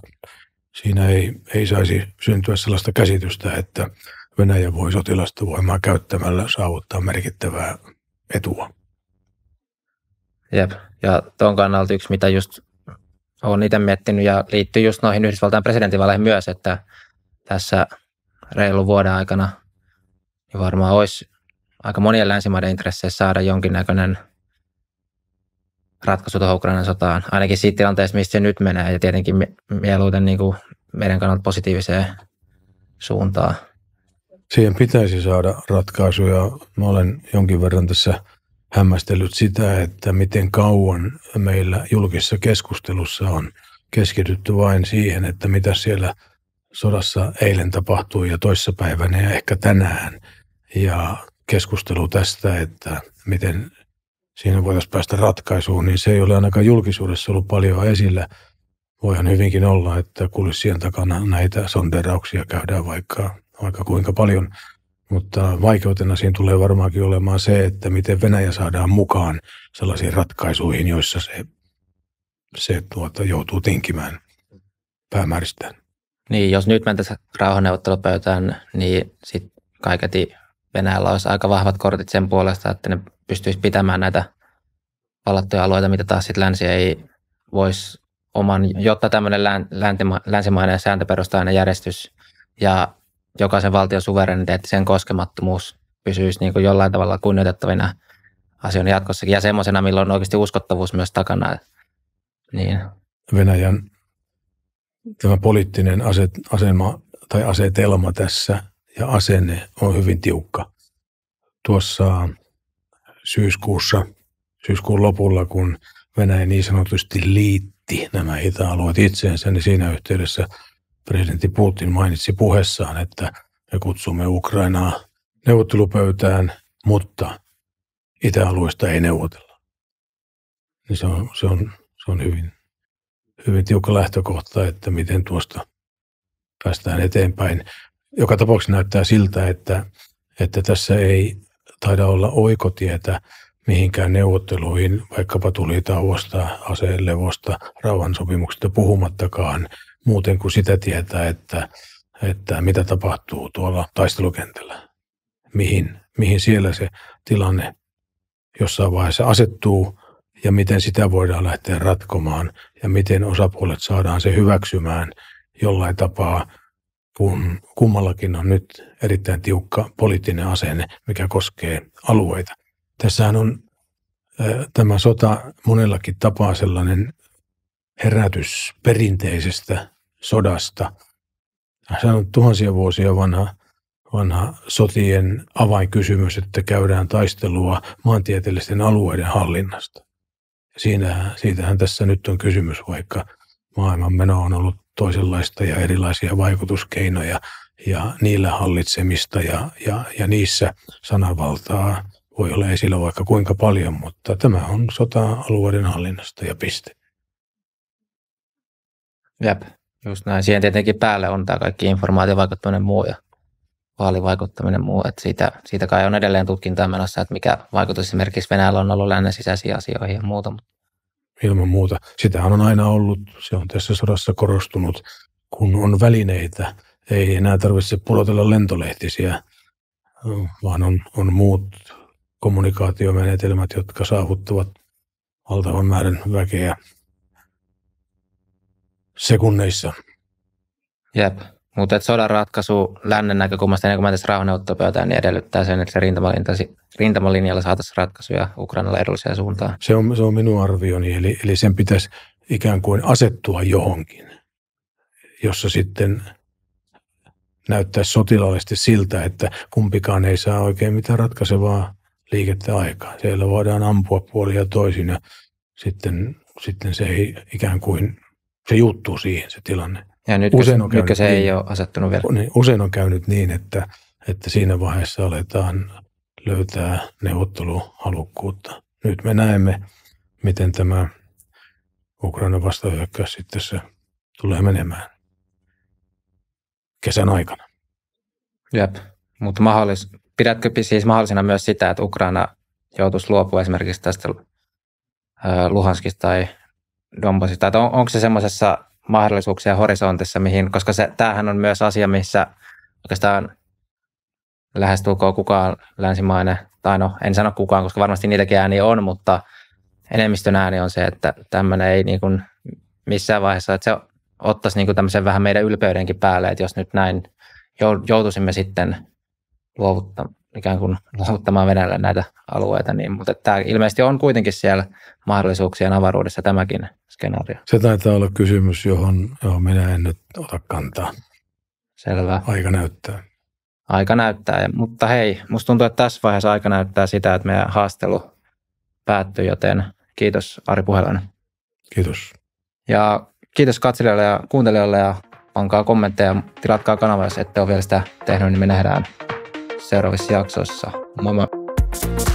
Siinä ei, ei saisi syntyä sellaista käsitystä, että Venäjä voi sotilasta voimaa käyttämällä saavuttaa merkittävää etua. Jep. Ja tuon kannalta yksi, mitä just olen itse miettinyt ja liittyy just noihin Yhdysvaltain presidentinvaaleihin myös, että tässä reilun vuoden aikana niin varmaan olisi aika monien länsimaiden intresseissä saada jonkinnäköinen ratkaisu tuohon Ukrainan sotaan, ainakin siitä tilanteessa, mistä se nyt menee, ja tietenkin mieluiten niin kuin meidän kannalta positiiviseen suuntaan. Siihen pitäisi saada ratkaisuja. Mä olen jonkin verran tässä hämmästellyt sitä, että miten kauan meillä julkisessa keskustelussa on keskitytty vain siihen, että mitä siellä sodassa eilen tapahtui ja toissapäivänä ja ehkä tänään. Ja keskustelu tästä, että miten siinä voitaisiin päästä ratkaisuun, niin se ei ole ainakaan julkisuudessa ollut paljon esillä. Voihan hyvinkin olla, että kulissien takana näitä sonderauksia käydään vaikka, vaikka kuinka paljon, mutta vaikeutena siinä tulee varmaankin olemaan se, että miten Venäjä saadaan mukaan sellaisiin ratkaisuihin, joissa se, se tuota, joutuu tinkimään päämääristään. Niin, jos nyt mentäisiin rauhanneuvottelupöytään, niin sitten kaiketi Venäjällä olisi aika vahvat kortit sen puolesta, että ne pystyisi pitämään näitä palattuja alueita, mitä taas sitten länsi ei voisi oman, jotta tämmöinen länsimainen sääntöperustainen järjestys ja jokaisen valtion suvereniteetti, sen koskemattomuus pysyisi niin kuin jollain tavalla kunnioitettavina asioina jatkossakin ja semmoisena, milloin on oikeasti uskottavuus myös takana. Niin. Venäjän tämä poliittinen aset, asema tai asetelma tässä ja asenne on hyvin tiukka. Tuossa syyskuussa, syyskuun lopulla, kun Venäjä niin sanotusti liitti nämä itäalueet itseensä, niin siinä yhteydessä presidentti Putin mainitsi puheessaan, että me kutsumme Ukrainaa neuvottelupöytään, mutta itäalueista ei neuvotella. Niin se on, se on, se on hyvin, hyvin tiukka lähtökohta, että miten tuosta päästään eteenpäin. Joka tapauksessa näyttää siltä, että, että tässä ei taida olla oikotietä mihinkään neuvotteluihin, vaikkapa tauosta, aseellevosta, rauhansopimuksesta puhumattakaan, muuten kuin sitä tietää, että, että mitä tapahtuu tuolla taistelukentällä, mihin, mihin siellä se tilanne jossain vaiheessa asettuu ja miten sitä voidaan lähteä ratkomaan ja miten osapuolet saadaan se hyväksymään jollain tapaa kun kummallakin on nyt erittäin tiukka poliittinen asenne, mikä koskee alueita. Tässähän on tämä sota monellakin tapaa sellainen herätys perinteisestä sodasta. Sehän on tuhansia vuosia vanha, vanha sotien avainkysymys, että käydään taistelua maantieteellisten alueiden hallinnasta. Siinä, siitähän tässä nyt on kysymys, vaikka maailmanmeno on ollut toisenlaista ja erilaisia vaikutuskeinoja ja niillä hallitsemista ja, ja, ja niissä sananvaltaa voi olla esillä vaikka kuinka paljon, mutta tämä on sota-alueiden hallinnasta ja piste. Jep, just näin. Siihen tietenkin päälle on tämä kaikki informaatiovaikuttaminen muu ja vaalivaikuttaminen muu. Et siitä, siitä kai on edelleen tutkintaa menossa, että mikä vaikutus esimerkiksi Venäjällä on ollut lännen sisäisiin asioihin ja muuta. Mutta ilman muuta. Sitä on aina ollut, se on tässä sodassa korostunut, kun on välineitä. Ei enää tarvitse pulotella lentolehtisiä, vaan on, on muut kommunikaatiomenetelmät, jotka saavuttavat valtavan määrän väkeä sekunneissa. Jep. Mutta sodan ratkaisu lännen näkökulmasta ennen kuin mä tässä rauhanneuvottopöytään, niin edellyttää sen, että se rintamalinjalla saataisiin ratkaisuja Ukrainalle edulliseen suuntaan. Se on, se on minun arvioni, eli, eli sen pitäisi ikään kuin asettua johonkin, jossa sitten näyttää sotilaallisesti siltä, että kumpikaan ei saa oikein mitään ratkaisevaa liikettä aikaan. Siellä voidaan ampua puolia toisin ja sitten, sitten se ei ikään kuin, se juttuu siihen se tilanne. Ja nyt, usein on nyt se niin, ei ole asettunut vielä. Niin, usein on käynyt niin, että, että siinä vaiheessa aletaan löytää neuvotteluhalukkuutta. Nyt me näemme, miten tämä Ukraina vastahyökkäys sitten se tulee menemään kesän aikana. Jep, mutta mahdollis, pidätkö siis mahdollisena myös sitä, että Ukraina joutuisi luopua esimerkiksi tästä Luhanskista tai Donbassista, on, onko se semmoisessa mahdollisuuksia horisontissa, mihin, koska se, tämähän on myös asia, missä oikeastaan lähestulkoon kukaan länsimainen, tai no en sano kukaan, koska varmasti niitäkin ääni on, mutta enemmistön ääni on se, että tämmöinen ei niin kuin missään vaiheessa, että se ottaisi niin kuin tämmöisen vähän meidän ylpeydenkin päälle, että jos nyt näin joutuisimme sitten luovuttamaan ikään kuin laskuttamaan Venäjälle näitä alueita, niin, mutta tämä ilmeisesti on kuitenkin siellä mahdollisuuksien avaruudessa tämäkin skenaario. Se taitaa olla kysymys, johon, johon minä en nyt ota kantaa. Selvä. Aika näyttää. Aika näyttää, mutta hei, musta tuntuu, että tässä vaiheessa aika näyttää sitä, että meidän haastelu päättyy, joten kiitos Ari Puhelainen. Kiitos. Ja kiitos katselijoille ja kuuntelijoille ja pankaa kommentteja, tilatkaa kanava, jos ette ole vielä sitä tehnyt, niin me nähdään seuraavissa jaksoissa. Moi moi!